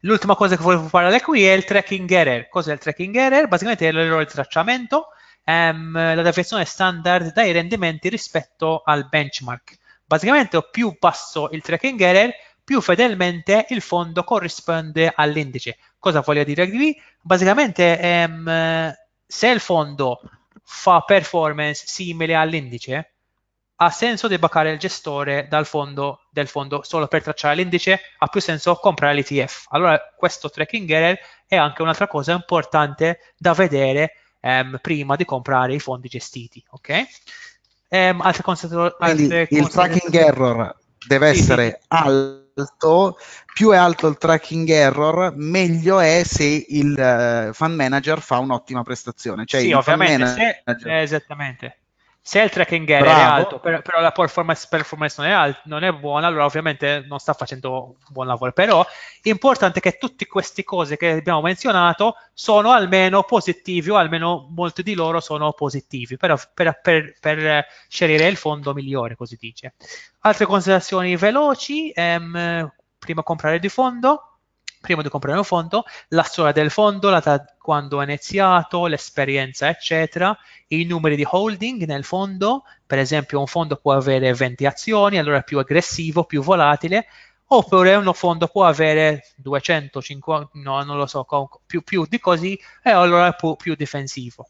L'ultima cosa che volevo parlare qui è il tracking error. Cos'è il tracking error? Basicamente è l'errore di tracciamento, ehm, la deviazione standard dai rendimenti rispetto al benchmark. Basicamente più basso il tracking error, più fedelmente il fondo corrisponde all'indice. Cosa voglio dire qui? Basicamente ehm, se il fondo fa performance simile all'indice, ha senso debaccare il gestore dal fondo del fondo solo per tracciare l'indice, ha più senso comprare l'ETF. Allora questo tracking error è anche un'altra cosa importante da vedere ehm, prima di comprare i fondi gestiti, ok? Ehm, altre considerazioni. Altre il tracking error deve sì, essere sì. alto, più è alto il tracking error, meglio è se il uh, eh, fund manager fa un'ottima prestazione. Cioè sì, ovviamente, manager... se, esattamente se il tracking error è alto, per, però la performance, performance non, è alt- non, è buona, allora ovviamente non sta facendo buon lavoro. Però l'importante è che tutte queste cose che abbiamo menzionato sono almeno positivi o almeno molti di loro sono positivi per, per, per, per scegliere il fondo migliore, così dice. Altre considerazioni veloci, ehm, prima comprare di fondo prima di comprare un fondo, la storia del fondo, la quando è iniziato, l'esperienza, eccetera, i numeri di holding nel fondo, per esempio un fondo può avere 20 azioni, allora è più aggressivo, più volatile, oppure un fondo può avere 250, no, non lo so, più, più di così, e allora è più, più difensivo.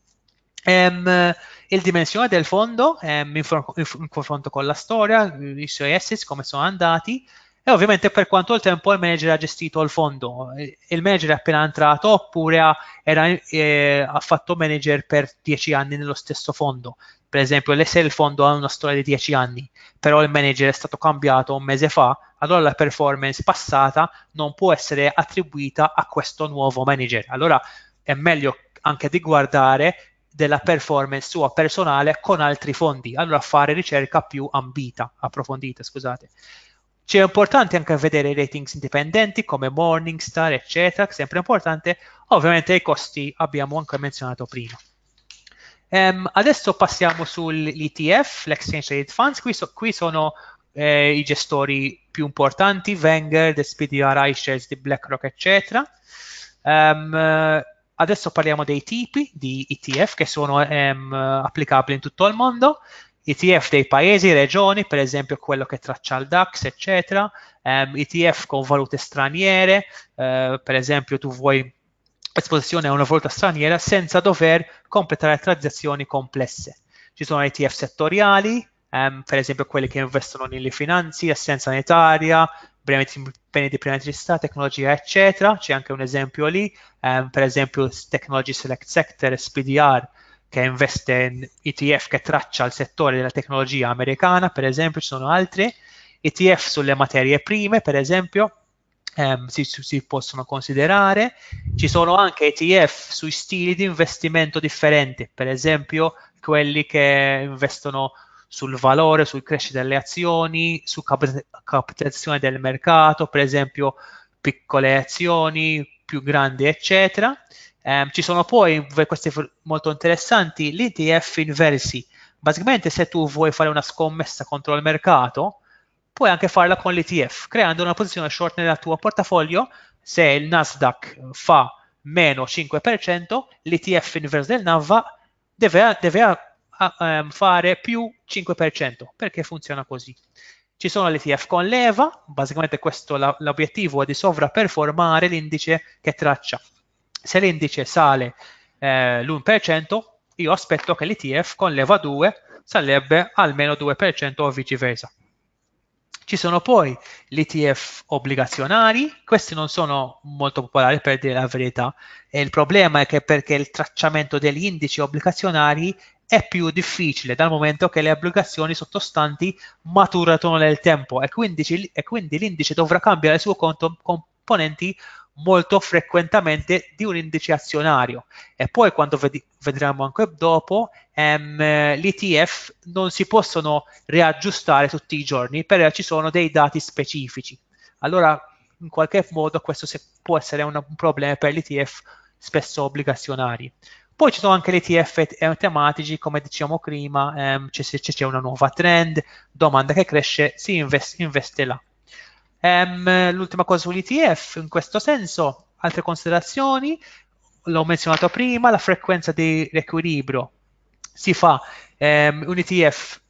Um, il dimensione del fondo um, ehm, in, confronto con la storia, i suoi assets, come sono andati, e ovviamente per quanto il tempo il manager ha gestito il fondo. Il manager è appena entrato oppure ha, era, eh, ha fatto manager per 10 anni nello stesso fondo. Per esempio, se il fondo ha una storia di 10 anni, però il manager è stato cambiato un mese fa, allora la performance passata non può essere attribuita a questo nuovo manager. Allora è meglio anche di guardare della performance sua personale con altri fondi, allora fare ricerca più ambita, approfondita, scusate. C'è importante anche vedere i ratings indipendenti come Morningstar, eccetera, sempre importante. Ovviamente i costi abbiamo anche menzionato prima. Um, adesso passiamo sull'ETF, l'Exchange Traded Funds. Qui, so, qui sono eh, i gestori più importanti, Wenger, The SPDR, iShares di BlackRock, eccetera. Um, adesso parliamo dei tipi di ETF che sono um, applicabili in tutto il mondo. ETF dei paesi, regioni, per esempio quello che traccia il DAX, eccetera, um, ehm, ETF con valute straniere, uh, per esempio tu vuoi esposizione a una valuta straniera senza dover completare transazioni complesse. Ci sono ETF settoriali, um, per esempio quelli che investono nelle finanze, assenza sanitaria, beni di prima necessità, tecnologia, eccetera. C'è anche un esempio lì, um, per esempio Technology Select Sector, SPDR, che investe in ETF che traccia il settore della tecnologia americana, per esempio, ci sono altri, ETF sulle materie prime, per esempio, ehm, si, si, possono considerare, ci sono anche ETF sui stili di investimento differenti, per esempio quelli che investono sul valore, sul crescita delle azioni, su cap- capitalizzazione del mercato, per esempio piccole azioni, più grandi, eccetera. Um, ci sono poi questi molto interessanti, l'ETF inversi. Basicamente se tu vuoi fare una scommessa contro il mercato, puoi anche farla con l'ETF, creando una posizione short nel tuo portafoglio. Se il Nasdaq fa meno 5%, l'ETF inverso del NAVA deve, deve um, fare più 5%, perché funziona così. Ci sono l'ETF con leva, basicamente questo l'obiettivo è di sovraperformare l'indice che traccia se l'indice sale eh, l'1%, io aspetto che l'ETF con leva 2 salirebbe almeno 2% o viceversa. Ci sono poi gli ETF obbligazionari, questi non sono molto popolari per dire la verità, e il problema è che perché il tracciamento degli indici obbligazionari è più difficile dal momento che le obbligazioni sottostanti maturano nel tempo e quindi, e quindi l'indice dovrà cambiare il suo conto componenti molto frequentemente di un indice azionario e poi quando ved- vedremo anche dopo ehm, gli ETF non si possono riaggiustare tutti i giorni però ci sono dei dati specifici allora in qualche modo questo se- può essere un, un problema per gli ETF spesso obbligazionari poi ci sono anche gli ETF tematici, come diciamo prima, ehm, se c'è, c'è una nuova trend, domanda che cresce, si investe, investe là. Ehm, l'ultima cosa sull'ETF, in questo senso, altre considerazioni, l'ho menzionato prima, la frequenza di riequilibrio si fa ehm, un ETF,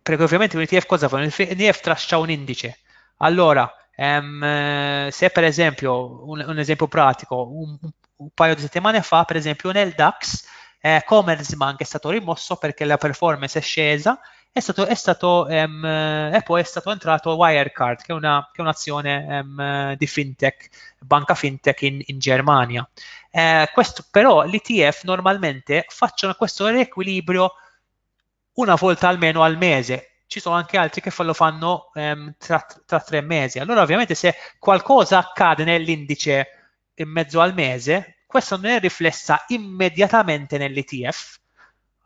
perché ovviamente un ETF cosa fa? Un ETF traccia un indice. Allora, ehm, se per esempio, un, un esempio pratico, un, un, paio di settimane fa, per esempio nel DAX, eh, Commerzbank è stato rimosso perché la performance è scesa è stato, è stato um, ehm, e eh, poi è stato entrato Wirecard, che è, una, che è un'azione um, di fintech, banca fintech in, in Germania. Eh, questo, però l'ETF normalmente facciano questo riequilibrio una volta almeno al mese, ci sono anche altri che lo fanno ehm, tra, tra, tre mesi. Allora, ovviamente, se qualcosa accade nell'indice in mezzo al mese, questa non è riflessa immediatamente nell'ETF,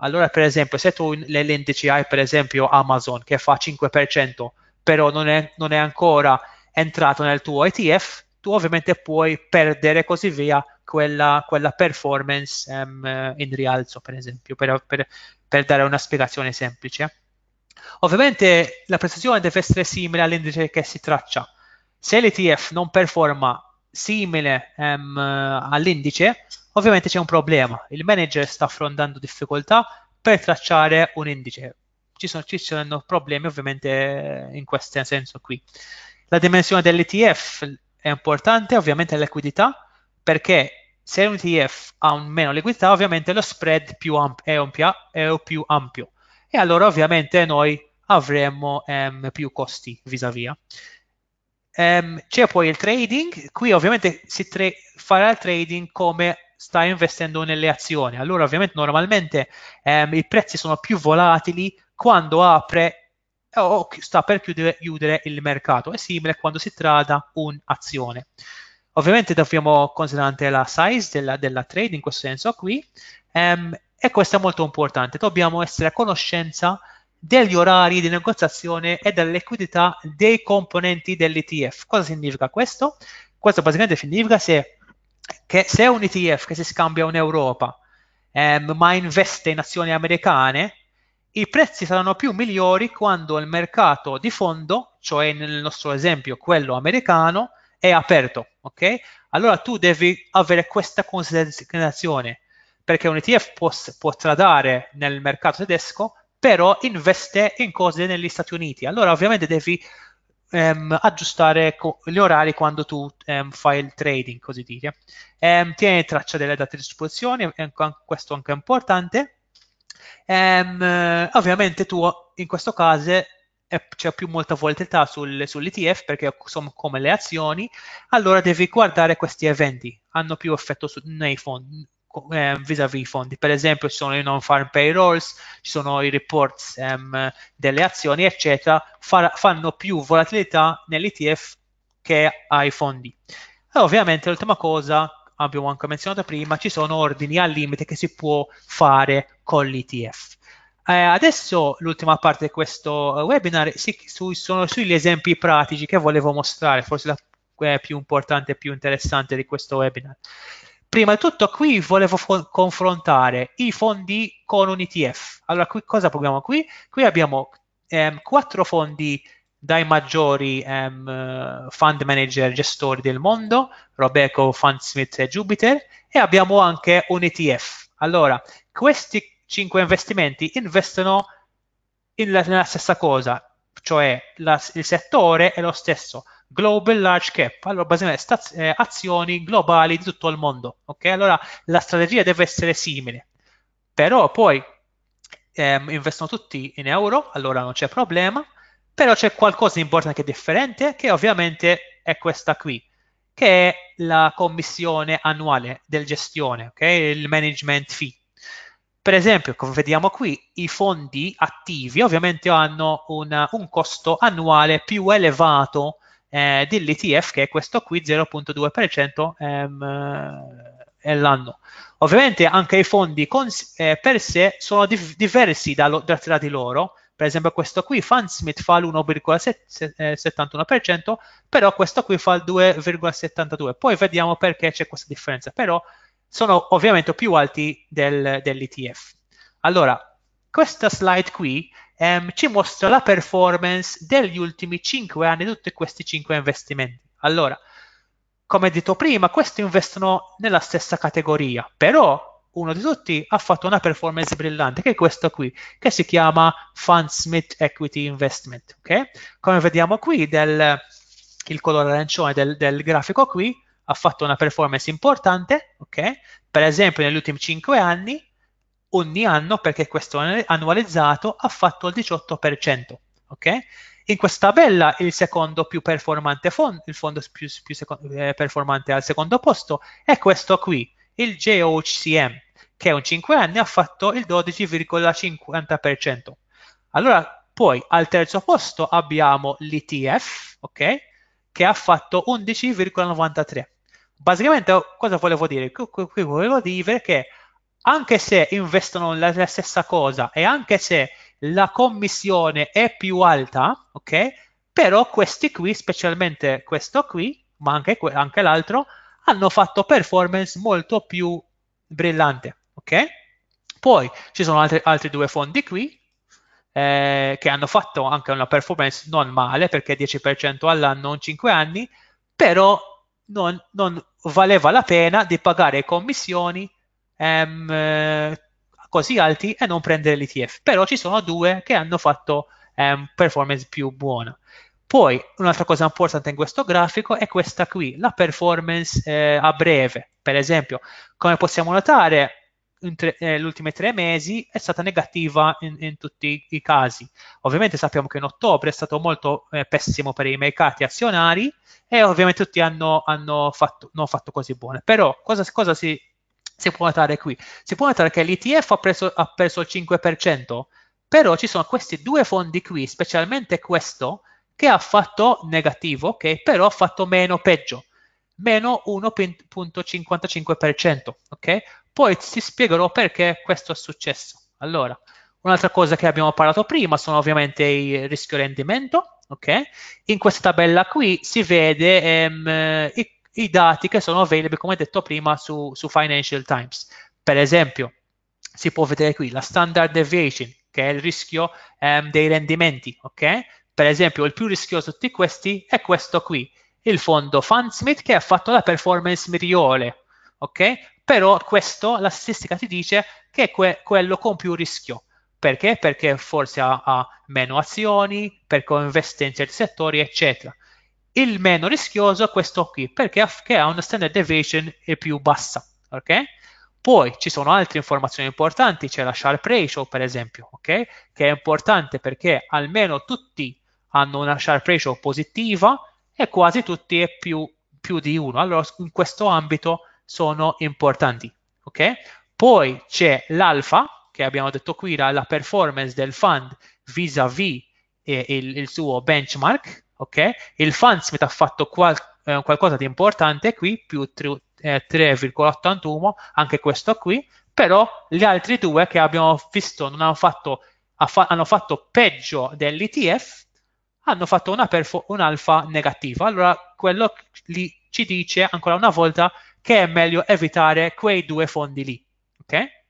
allora, per esempio, se tu hai, per esempio, Amazon che fa 5%, però non è, non è ancora entrato nel tuo ETF, tu ovviamente puoi perdere così via quella, quella performance um, in rialzo, per esempio, per, per, per, dare una spiegazione semplice. Ovviamente la prestazione deve essere simile all'indice che si traccia. Se l'ETF non performa simile um, all'indice, ovviamente c'è un problema. Il manager sta affrontando difficoltà per tracciare un indice. Ci sono, ci sono problemi ovviamente in questo senso qui. La dimensione dell'ETF è importante, ovviamente la liquidità, perché se un ETF ha un meno liquidità, ovviamente lo spread più amp- è, ampia, è più ampio. E allora ovviamente noi avremo ehm, più costi vis-à-vis. Um, c'è poi il trading, qui ovviamente si tra- farà il trading come sta investendo nelle azioni. Allora ovviamente normalmente um, i prezzi sono più volatili quando apre o sta per chiudere, chiudere il mercato. È simile quando si tratta un'azione. Ovviamente dobbiamo considerare la size della, della, trade in questo senso qui um, e questo è molto importante. Dobbiamo essere a conoscenza degli orari di negoziazione e della liquidità dei componenti dell'ETF. Cosa significa questo? Questo praticamente significa se, che se un ETF che si scambia in Europa ehm, ma investe in azioni americane, i prezzi saranno più migliori quando il mercato di fondo, cioè nel nostro esempio quello americano, è aperto. Okay? Allora tu devi avere questa considerazione perché un ETF può, può tradare nel mercato tedesco però investe in cose negli Stati Uniti. Allora ovviamente devi ehm, aggiustare co- gli orari quando tu ehm, fai il trading, così dire. Ehm, tieni traccia delle date di esposizione, questo anche è importante. Ehm, ovviamente tu in questo caso c'è più molta volatilità sul, sull'ETF perché sono come le azioni, allora devi guardare questi eventi, hanno più effetto su, nei fondi, eh, vis-à-vis i fondi. Per esempio ci sono i non-farm payrolls, ci sono i reports um, delle azioni, eccetera, far, fanno più volatilità nell'ETF che ai fondi. E ovviamente l'ultima cosa, abbiamo anche menzionato prima, ci sono ordini al limite che si può fare con l'ETF. Eh, adesso l'ultima parte di questo eh, webinar si, su, sono sugli esempi pratici che volevo mostrare, forse la eh, più importante e più interessante di questo webinar. Prima di tutto qui volevo fo- confrontare i fondi con un ETF. Allora qui cosa proviamo qui? Qui abbiamo ehm, quattro fondi dai maggiori ehm, fund manager gestori del mondo, Robeco, Fundsmith e Jupiter, e abbiamo anche un ETF. Allora, questi cinque investimenti investono in la, nella stessa cosa, cioè la, il settore è lo stesso, Global Large Cap, allora basicamente staz- eh, azioni globali di tutto il mondo, ok? Allora la strategia deve essere simile, però poi ehm, investono tutti in euro, allora non c'è problema, però c'è qualcosa di importante che è differente, che ovviamente è questa qui, che è la commissione annuale del gestione, ok? Il management fee. Per esempio, come vediamo qui, i fondi attivi ovviamente hanno una, un costo annuale più elevato eh, dell'ETF che è questo qui 0.2% ehm, eh, l'anno. Ovviamente anche i fondi con, eh, per sé sono div- diversi da, lo- da, tra di loro, per esempio questo qui Fundsmith fa l'1,71%, eh, però questo qui fa il 2,72%. Poi vediamo perché c'è questa differenza, però sono ovviamente più alti del, dell'ETF. Allora, questa slide qui ehm, ci mostra la performance degli ultimi 5 anni di tutti questi 5 investimenti. Allora, come detto prima, questi investono nella stessa categoria, però uno di tutti ha fatto una performance brillante, che è questo qui, che si chiama Fundsmith Equity Investment. Okay? Come vediamo qui, del, il colore arancione del, del, grafico qui ha fatto una performance importante, okay? per esempio negli ultimi 5 anni ogni anno perché questo annualizzato ha fatto il 18%. Okay? In questa tabella il secondo più performante fondo, il fondo più, più eh, performante al secondo posto è questo qui, il JOHCM, che in 5 anni ha fatto il 12,50%. Allora, poi al terzo posto abbiamo l'ETF, okay? Che ha fatto 11,93. Basicamente cosa volevo dire? Qui volevo dire che anche se investono la, la stessa cosa e anche se la commissione è più alta, ok? Però questi qui, specialmente questo qui, ma anche, anche l'altro, hanno fatto performance molto più brillante, ok? Poi ci sono altri, altri due fondi qui, eh, che hanno fatto anche una performance non male, perché 10% all'anno in 5 anni, però non, non valeva la pena di pagare commissioni ehm, eh, così alti e non prendere l'ETF. Però ci sono due che hanno fatto ehm, performance più buona. Poi un'altra cosa importante in questo grafico è questa qui, la performance eh, a breve. Per esempio, come possiamo notare, negli eh, ultimi tre mesi è stata negativa in, in, tutti i casi. Ovviamente sappiamo che in ottobre è stato molto eh, pessimo per i mercati azionari e ovviamente tutti hanno, hanno fatto, non fatto così buone. Però cosa, cosa si si può notare qui. Si può notare che l'ETF ha preso, ha preso il 5%, però ci sono questi due fondi qui, specialmente questo, che ha fatto negativo, ok? Però ha fatto meno peggio, meno 1.55%, ok? Poi ti spiegherò perché questo è successo. Allora, un'altra cosa che abbiamo parlato prima sono ovviamente i rischio rendimento, ok? In questa tabella qui si vede ehm, i dati che sono available, come detto prima, su, su Financial Times. Per esempio, si può vedere qui la standard deviation, che è il rischio um, dei rendimenti, ok? Per esempio, il più rischioso di tutti questi è questo qui, il fondo Fundsmith che ha fatto la performance migliore, ok? Però questo, la statistica ti dice che è que quello con più rischio. Perché? Perché forse ha, ha meno azioni, perché investe in certi settori, eccetera il meno rischioso è questo qui, perché ha una standard deviation più bassa, ok? Poi ci sono altre informazioni importanti, c'è la sharp ratio per esempio, okay? Che è importante perché almeno tutti hanno una sharp ratio positiva e quasi tutti è più, più di uno Allora in questo ambito sono importanti, okay? Poi c'è l'alfa, che abbiamo detto qui, la, la performance del fund vis-à-vis eh, il, il suo benchmark, ok? Il Fundsmith ha fatto qual- eh, qualcosa di importante qui, più tri- eh, 3,81, anche questo qui, però gli altri due che abbiamo visto non hanno fatto, affa- hanno fatto peggio dell'ETF, hanno fatto una perfo- un'alfa negativa. Allora, quello lì ci dice ancora una volta che è meglio evitare quei due fondi lì, ok?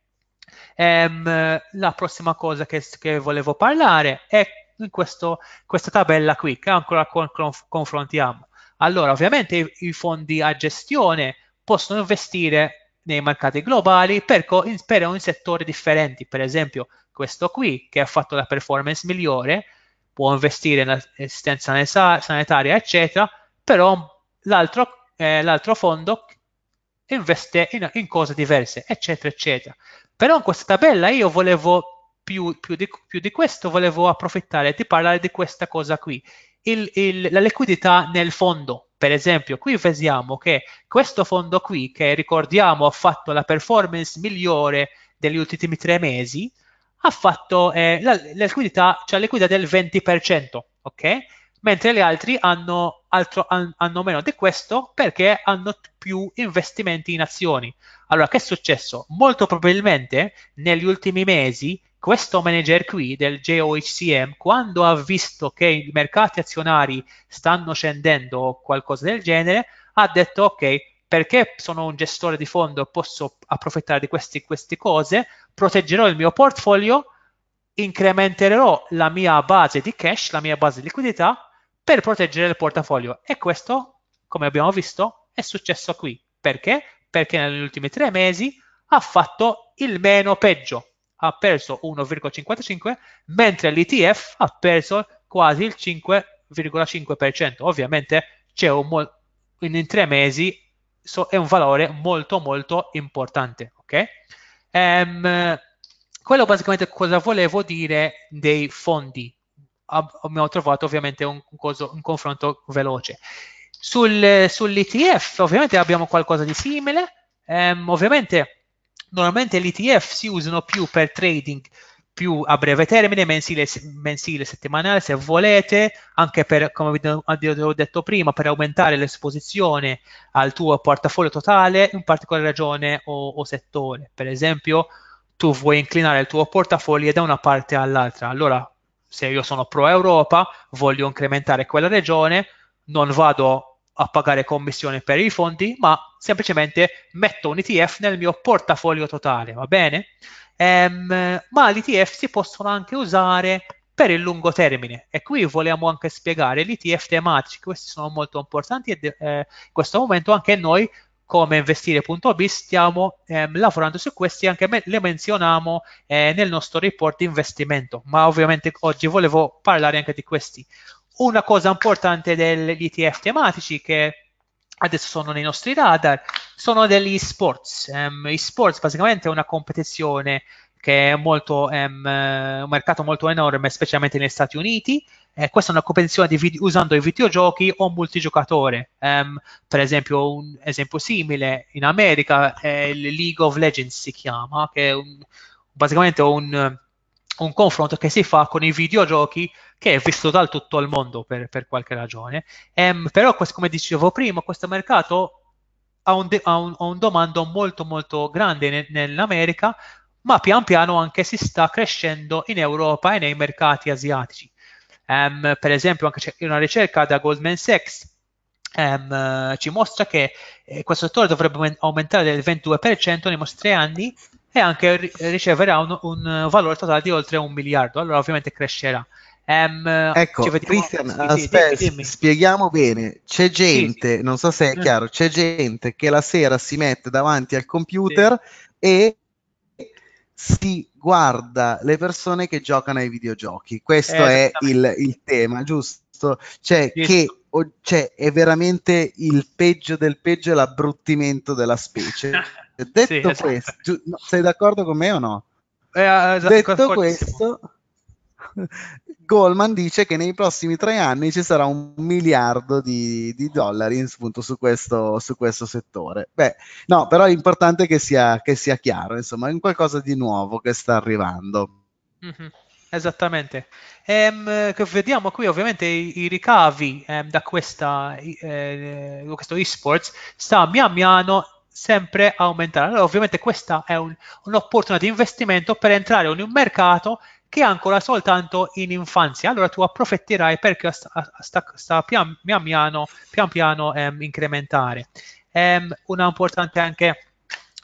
Ehm, la prossima cosa che, che volevo parlare è in questo, questa tabella qui che ancora conf, confrontiamo. Allora, ovviamente i, i, fondi a gestione possono investire nei mercati globali per, in, per un settore differente, per esempio questo qui che ha fatto la performance migliore, può investire nell'assistenza sanitaria, eccetera, però l'altro, eh, l'altro fondo investe in, in, cose diverse, eccetera, eccetera. Però in questa tabella io volevo più, più, di, più di questo volevo approfittare di parlare di questa cosa qui, il, il, la liquidità nel fondo. Per esempio, qui vediamo che questo fondo qui, che ricordiamo ha fatto la performance migliore degli ultimi tre mesi, ha fatto eh, la, la, liquidità, cioè liquida del 20%, ok? Mentre gli altri hanno, altro, hanno meno di questo perché hanno più investimenti in azioni. Allora, che è successo? Molto probabilmente negli ultimi mesi questo manager qui del JOHCM, quando ha visto che i mercati azionari stanno scendendo o qualcosa del genere, ha detto ok, perché sono un gestore di fondo e posso approfittare di questi, queste cose, proteggerò il mio portfolio, incrementerò la mia base di cash, la mia base di liquidità, per proteggere il portafoglio. E questo, come abbiamo visto, è successo qui. Perché? perché negli ultimi tre mesi ha fatto il meno peggio, ha perso 1,55, mentre l'ETF ha perso quasi il 5,5%. Ovviamente c'è un in tre mesi so, è un valore molto molto importante, ok? Um, quello basicamente cosa volevo dire dei fondi. Abbiamo trovato ovviamente un, coso, un confronto veloce. Sul, sull'ETF ovviamente abbiamo qualcosa di simile, ehm, ovviamente normalmente l'ETF si usano più per trading più a breve termine, mensile, mensile settimanale se volete, anche per, come vi ho detto prima, per aumentare l'esposizione al tuo portafoglio totale in particolare regione o, o settore. Per esempio, tu vuoi inclinare il tuo portafoglio da una parte all'altra. Allora, se io sono pro Europa, voglio incrementare quella regione, non vado a pagare commissione per i fondi, ma semplicemente metto un ETF nel mio portafoglio totale, va bene? Ehm, ma gli ETF si possono anche usare per il lungo termine e qui vogliamo anche spiegare gli ETF tematici, questi sono molto importanti e eh, in questo momento anche noi come investire.b stiamo ehm, lavorando su questi anche me- le menzioniamo eh, nel nostro report investimento ma ovviamente oggi volevo parlare anche di questi una cosa importante degli ETF tematici che adesso sono nei nostri radar sono degli sports. Um, ehm, I sports basicamente è una competizione che è molto, um, un mercato molto enorme, specialmente negli Stati Uniti. Eh, questa è una competizione vid- usando i videogiochi o multigiocatore. Um, per esempio, un esempio simile in America è eh, il League of Legends si chiama, che è un, basicamente un un confronto che si fa con i videogiochi che è visto dal tutto il mondo per, per qualche ragione. Um, però, questo, come dicevo prima, questo mercato ha un, de- ha un, ha un domanda molto molto grande ne- nell'America, ma pian piano anche si sta crescendo in Europa e nei mercati asiatici. Um, per esempio, anche c'è una ricerca da Goldman Sachs um, ci mostra che eh, questo settore dovrebbe aumentare del 22% nei prossimi tre anni e anche riceverà un, un valore totale di oltre un miliardo. Allora ovviamente crescerà. Um, ecco, Christian, aspetta, sì, sì, spieghiamo bene. C'è gente, sì, non so se è mm. chiaro, c'è gente che la sera si mette davanti al computer e si guarda le persone che giocano ai videogiochi. Questo è il, il, tema, giusto? questo, cioè sì. che o, cioè, è veramente il peggio del peggio e l'abbruttimento della specie. (laughs) Cioè, detto sì, esatto. questo, gi- no, sei d'accordo con me o no? Eh, ah, esatto, Detto questo, (laughs) Goldman dice che nei prossimi tre anni ci sarà un miliardo di, di dollari appunto, su, questo, su, questo, settore. Beh, no, però è importante che sia, che sia chiaro, insomma, è un qualcosa di nuovo che sta arrivando. Mm-hmm. Esattamente. Ehm, che vediamo qui ovviamente i, i ricavi ehm, da questa, eh, questo esports sta pian piano sempre aumentando. Allora, ovviamente questa è un, un'opportunità di investimento per entrare in un mercato che è ancora soltanto in infanzia. Allora tu approfitterai perché sta, sta, sta pian, pian, piano, pian piano ehm, incrementare. Ehm, una importante anche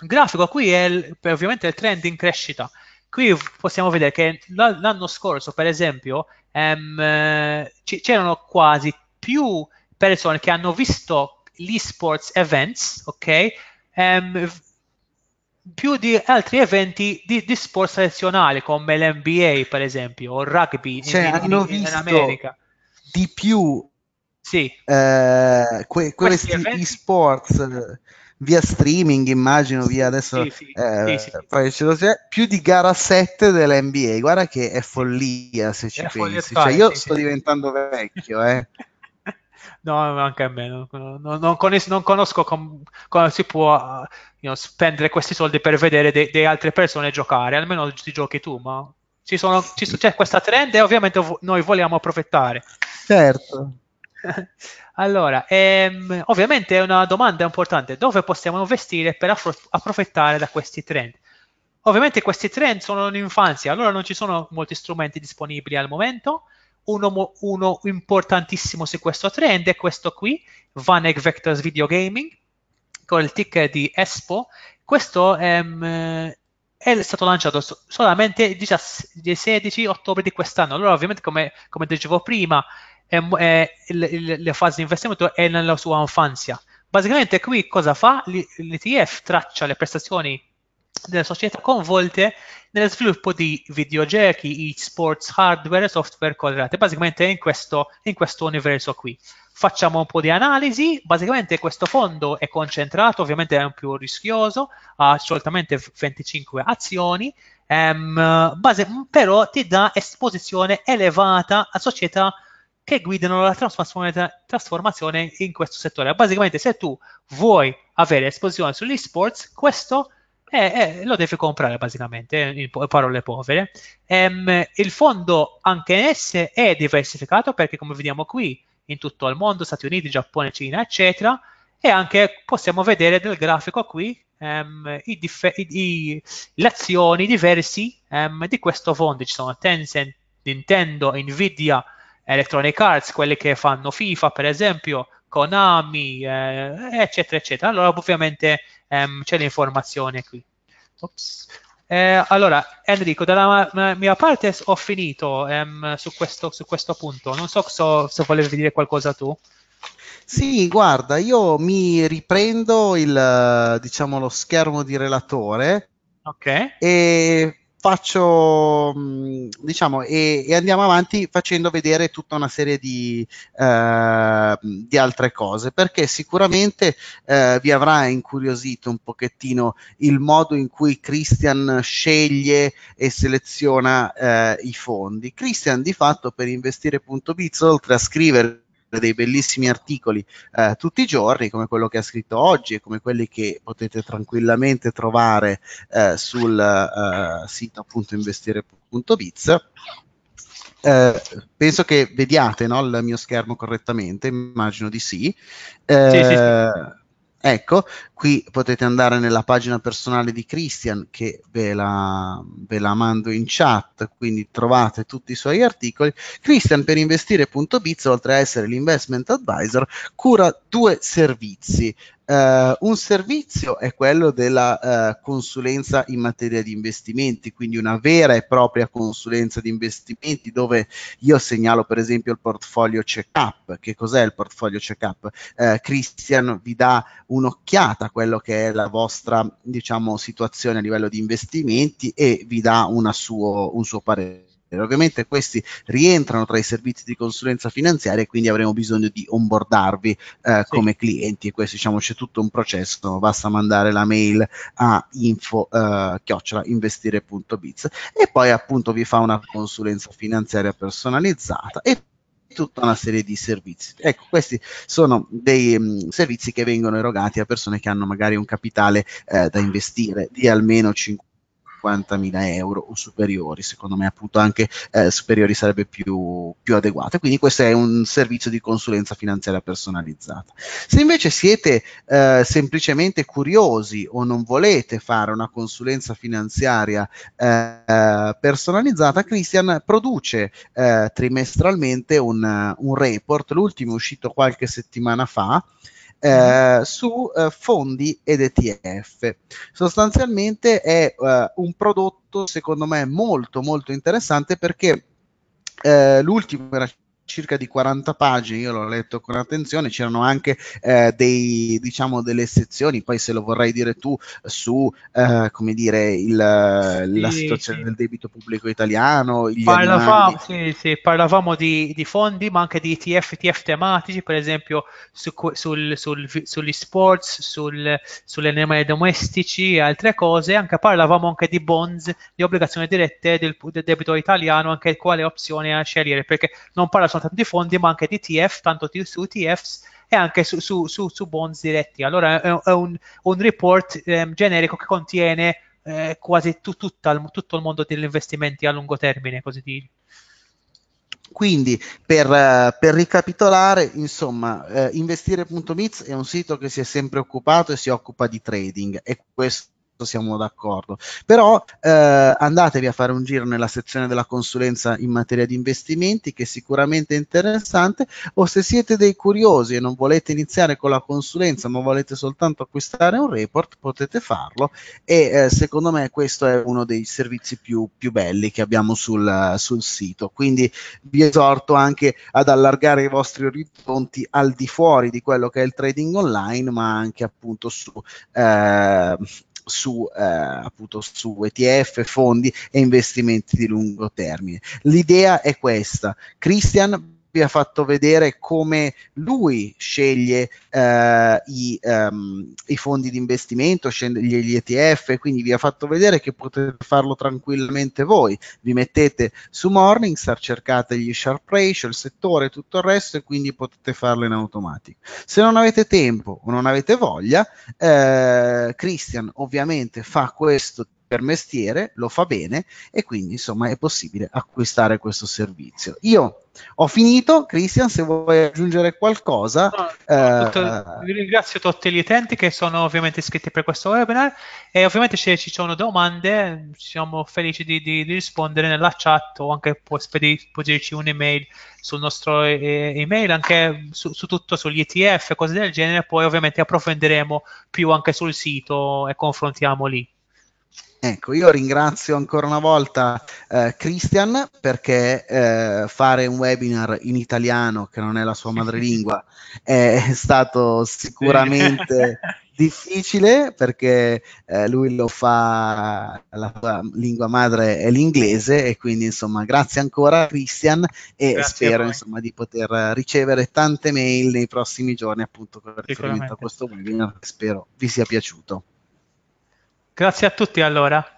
grafico qui è il, ovviamente il trend in crescita. Qui possiamo vedere che l'anno scorso, per esempio, ehm, c'erano quasi più persone che hanno visto gli sports events, ok? Ehm, più di altri eventi di, di sport tradizionali come l'NBA per esempio o il rugby cioè, in, hanno in, visto in America di più sì. eh, que, questi, questi eventi... sports eh, via streaming, immagino, via adesso sì, sì, eh, sì, poi ce lo più di gara 7 dell'NBA. Guarda che è follia se ci è pensi. Cioè, io sto diventando vecchio, eh. (laughs) No, anche a me, non, non, non, conos- non conosco com- come si può you eh, know, spendere questi soldi per vedere delle de altre persone giocare, almeno ti giochi tu, ma ci sono, ci c'è questa trend e ovviamente vo- noi vogliamo approfittare. Certo. (laughs) allora, ehm, ovviamente è una domanda importante, dove possiamo investire per approfittare da questi trend? Ovviamente questi trend sono in infanzia, allora non ci sono molti strumenti disponibili al momento, uno, uno importantissimo su questo trend è questo qui, Vanek Vectors Video Gaming, con il ticker di Espo, questo ehm, è stato lanciato solamente il 16 ottobre di quest'anno, allora ovviamente come, come dicevo prima, le fasi di investimento è nella sua infanzia. Basicamente qui cosa fa? L'ETF traccia le prestazioni delle società coinvolte nello sviluppo di videogiochi, e-sports, hardware e software correlate, basicamente in questo, in questo universo qui. Facciamo un po' di analisi, basicamente questo fondo è concentrato, ovviamente è un più rischioso, ha solitamente 25 azioni, ehm, base, però ti dà esposizione elevata a società che guidano la trasformazione in questo settore. Basicamente, se tu vuoi avere esposizione sugli sports, questo è, è, lo devi comprare, basicamente, in parole povere. Ehm, il fondo anche esse è diversificato perché, come vediamo qui, in tutto il mondo, Stati Uniti, Giappone, Cina, eccetera, e anche possiamo vedere nel grafico qui ehm, i dif- i, le azioni diverse ehm, di questo fondo. Ci sono Tencent, Nintendo, Nvidia, Electronic Arts, quelli che fanno FIFA per esempio, Konami, eh, eccetera, eccetera. Allora ovviamente ehm, c'è l'informazione qui. Eh, allora, Enrico, dalla mia parte ho finito ehm, su, questo, su, questo, punto. Non so so, se volevi dire qualcosa tu. Sì, guarda, io mi riprendo il, diciamo, lo schermo di relatore. Ok. E faccio mm, diciamo e, e, andiamo avanti facendo vedere tutta una serie di, eh, di altre cose perché sicuramente eh, vi avrà incuriosito un pochettino il modo in cui Christian sceglie e seleziona eh, i fondi Christian di fatto per investire.biz oltre a scrivere dei bellissimi articoli eh, tutti i giorni, come quello che ha scritto oggi e come quelli che potete tranquillamente trovare eh, sul eh, sito appunto investire.biz. Eh, penso che vediate no, il mio schermo correttamente, immagino di sì. Eh, sì, sì, sì Ecco, qui potete andare nella pagina personale di Christian che ve la, ve la, mando in chat, quindi trovate tutti i suoi articoli. Christian per investire.biz, oltre a essere l'investment advisor, cura due servizi, Uh, un servizio è quello della uh, consulenza in materia di investimenti, quindi una vera e propria consulenza di investimenti dove io segnalo per esempio il portfolio check-up. Che cos'è il portfolio check-up? Uh, Christian vi dà un'occhiata a quello che è la vostra diciamo, situazione a livello di investimenti e vi dà suo, un suo parere. Ovviamente questi rientrano tra i servizi di consulenza finanziaria e quindi avremo bisogno di onboardarvi eh, sì. come clienti e questo diciamo c'è tutto un processo, basta mandare la mail a info eh, e poi appunto vi fa una consulenza finanziaria personalizzata e tutta una serie di servizi. Ecco, questi sono dei um, servizi che vengono erogati a persone che hanno magari un capitale eh, da investire di almeno 50 50.000 euro o superiori, secondo me appunto anche eh, superiori sarebbe più, più adeguato. Quindi questo è un servizio di consulenza finanziaria personalizzata. Se invece siete eh, semplicemente curiosi o non volete fare una consulenza finanziaria eh, personalizzata, Christian produce eh, trimestralmente un, un report, l'ultimo è uscito qualche settimana fa, eh, mm-hmm. su eh, fondi ed ETF. Sostanzialmente è eh, un prodotto secondo me molto molto interessante perché eh, l'ultimo era circa di 40 pagine, io l'ho letto con attenzione, c'erano anche eh, dei, diciamo, delle sezioni, poi se lo vorrai dire tu, su eh, come dire, il, sì, la situazione sì. del debito pubblico italiano. Parlavamo, sì, parlavamo di, di, fondi, ma anche di ETF, ETF tematici, per esempio su, sul, sul, sugli sports, sul, sulle animali domestici e altre cose, anche parlavamo anche di bonds, di obbligazioni dirette del, del debito italiano, anche quale opzione a scegliere, perché non parla solo sono tanti fondi, ma anche di TF, tanto su ETFs e anche su, su, su, su bonds diretti. Allora è un, un report ehm, generico che contiene eh, quasi tu, tutta, tutto il mondo degli investimenti a lungo termine, così dire. Quindi, per, per, ricapitolare, insomma, eh, investire.mix è un sito che si è sempre occupato e si occupa di trading e questo Certo, siamo d'accordo. Però eh, andatevi a fare un giro nella sezione della consulenza in materia di investimenti, che è sicuramente interessante, o se siete dei curiosi e non volete iniziare con la consulenza, ma volete soltanto acquistare un report, potete farlo e eh, secondo me questo è uno dei servizi più, più belli che abbiamo sul, sul sito. Quindi vi esorto anche ad allargare i vostri orizzonti al di fuori di quello che è il trading online, ma anche appunto su... Eh, su, eh, appunto su ETF, fondi e investimenti di lungo termine. L'idea è questa. Christian qui ha fatto vedere come lui sceglie eh, i, um, i, fondi di investimento, sceglie gli ETF, quindi vi ha fatto vedere che potete farlo tranquillamente voi. Vi mettete su Morningstar, cercate gli sharp ratio, il settore, tutto il resto e quindi potete farlo in automatico. Se non avete tempo o non avete voglia, eh, Christian ovviamente fa questo per mestiere, lo fa bene e quindi insomma è possibile acquistare questo servizio. Io ho finito, Christian, se vuoi aggiungere qualcosa. No, eh, tutto, ringrazio tutti gli utenti che sono ovviamente iscritti per questo webinar e ovviamente se ci sono domande siamo felici di, di, di rispondere nella chat o anche può, spedi, può dirci un'email sul nostro eh, email, anche su, su, tutto sugli ETF, cose del genere, poi ovviamente approfondiremo più anche sul sito e confrontiamo lì. Ecco, io ringrazio ancora una volta eh, Christian perché eh, fare un webinar in italiano che non è la sua madrelingua è stato sicuramente (laughs) difficile perché eh, lui lo fa, la sua lingua madre è l'inglese e quindi insomma grazie ancora Christian e grazie spero insomma di poter ricevere tante mail nei prossimi giorni appunto per riferimento a questo webinar spero vi sia piaciuto. Grazie a tutti allora.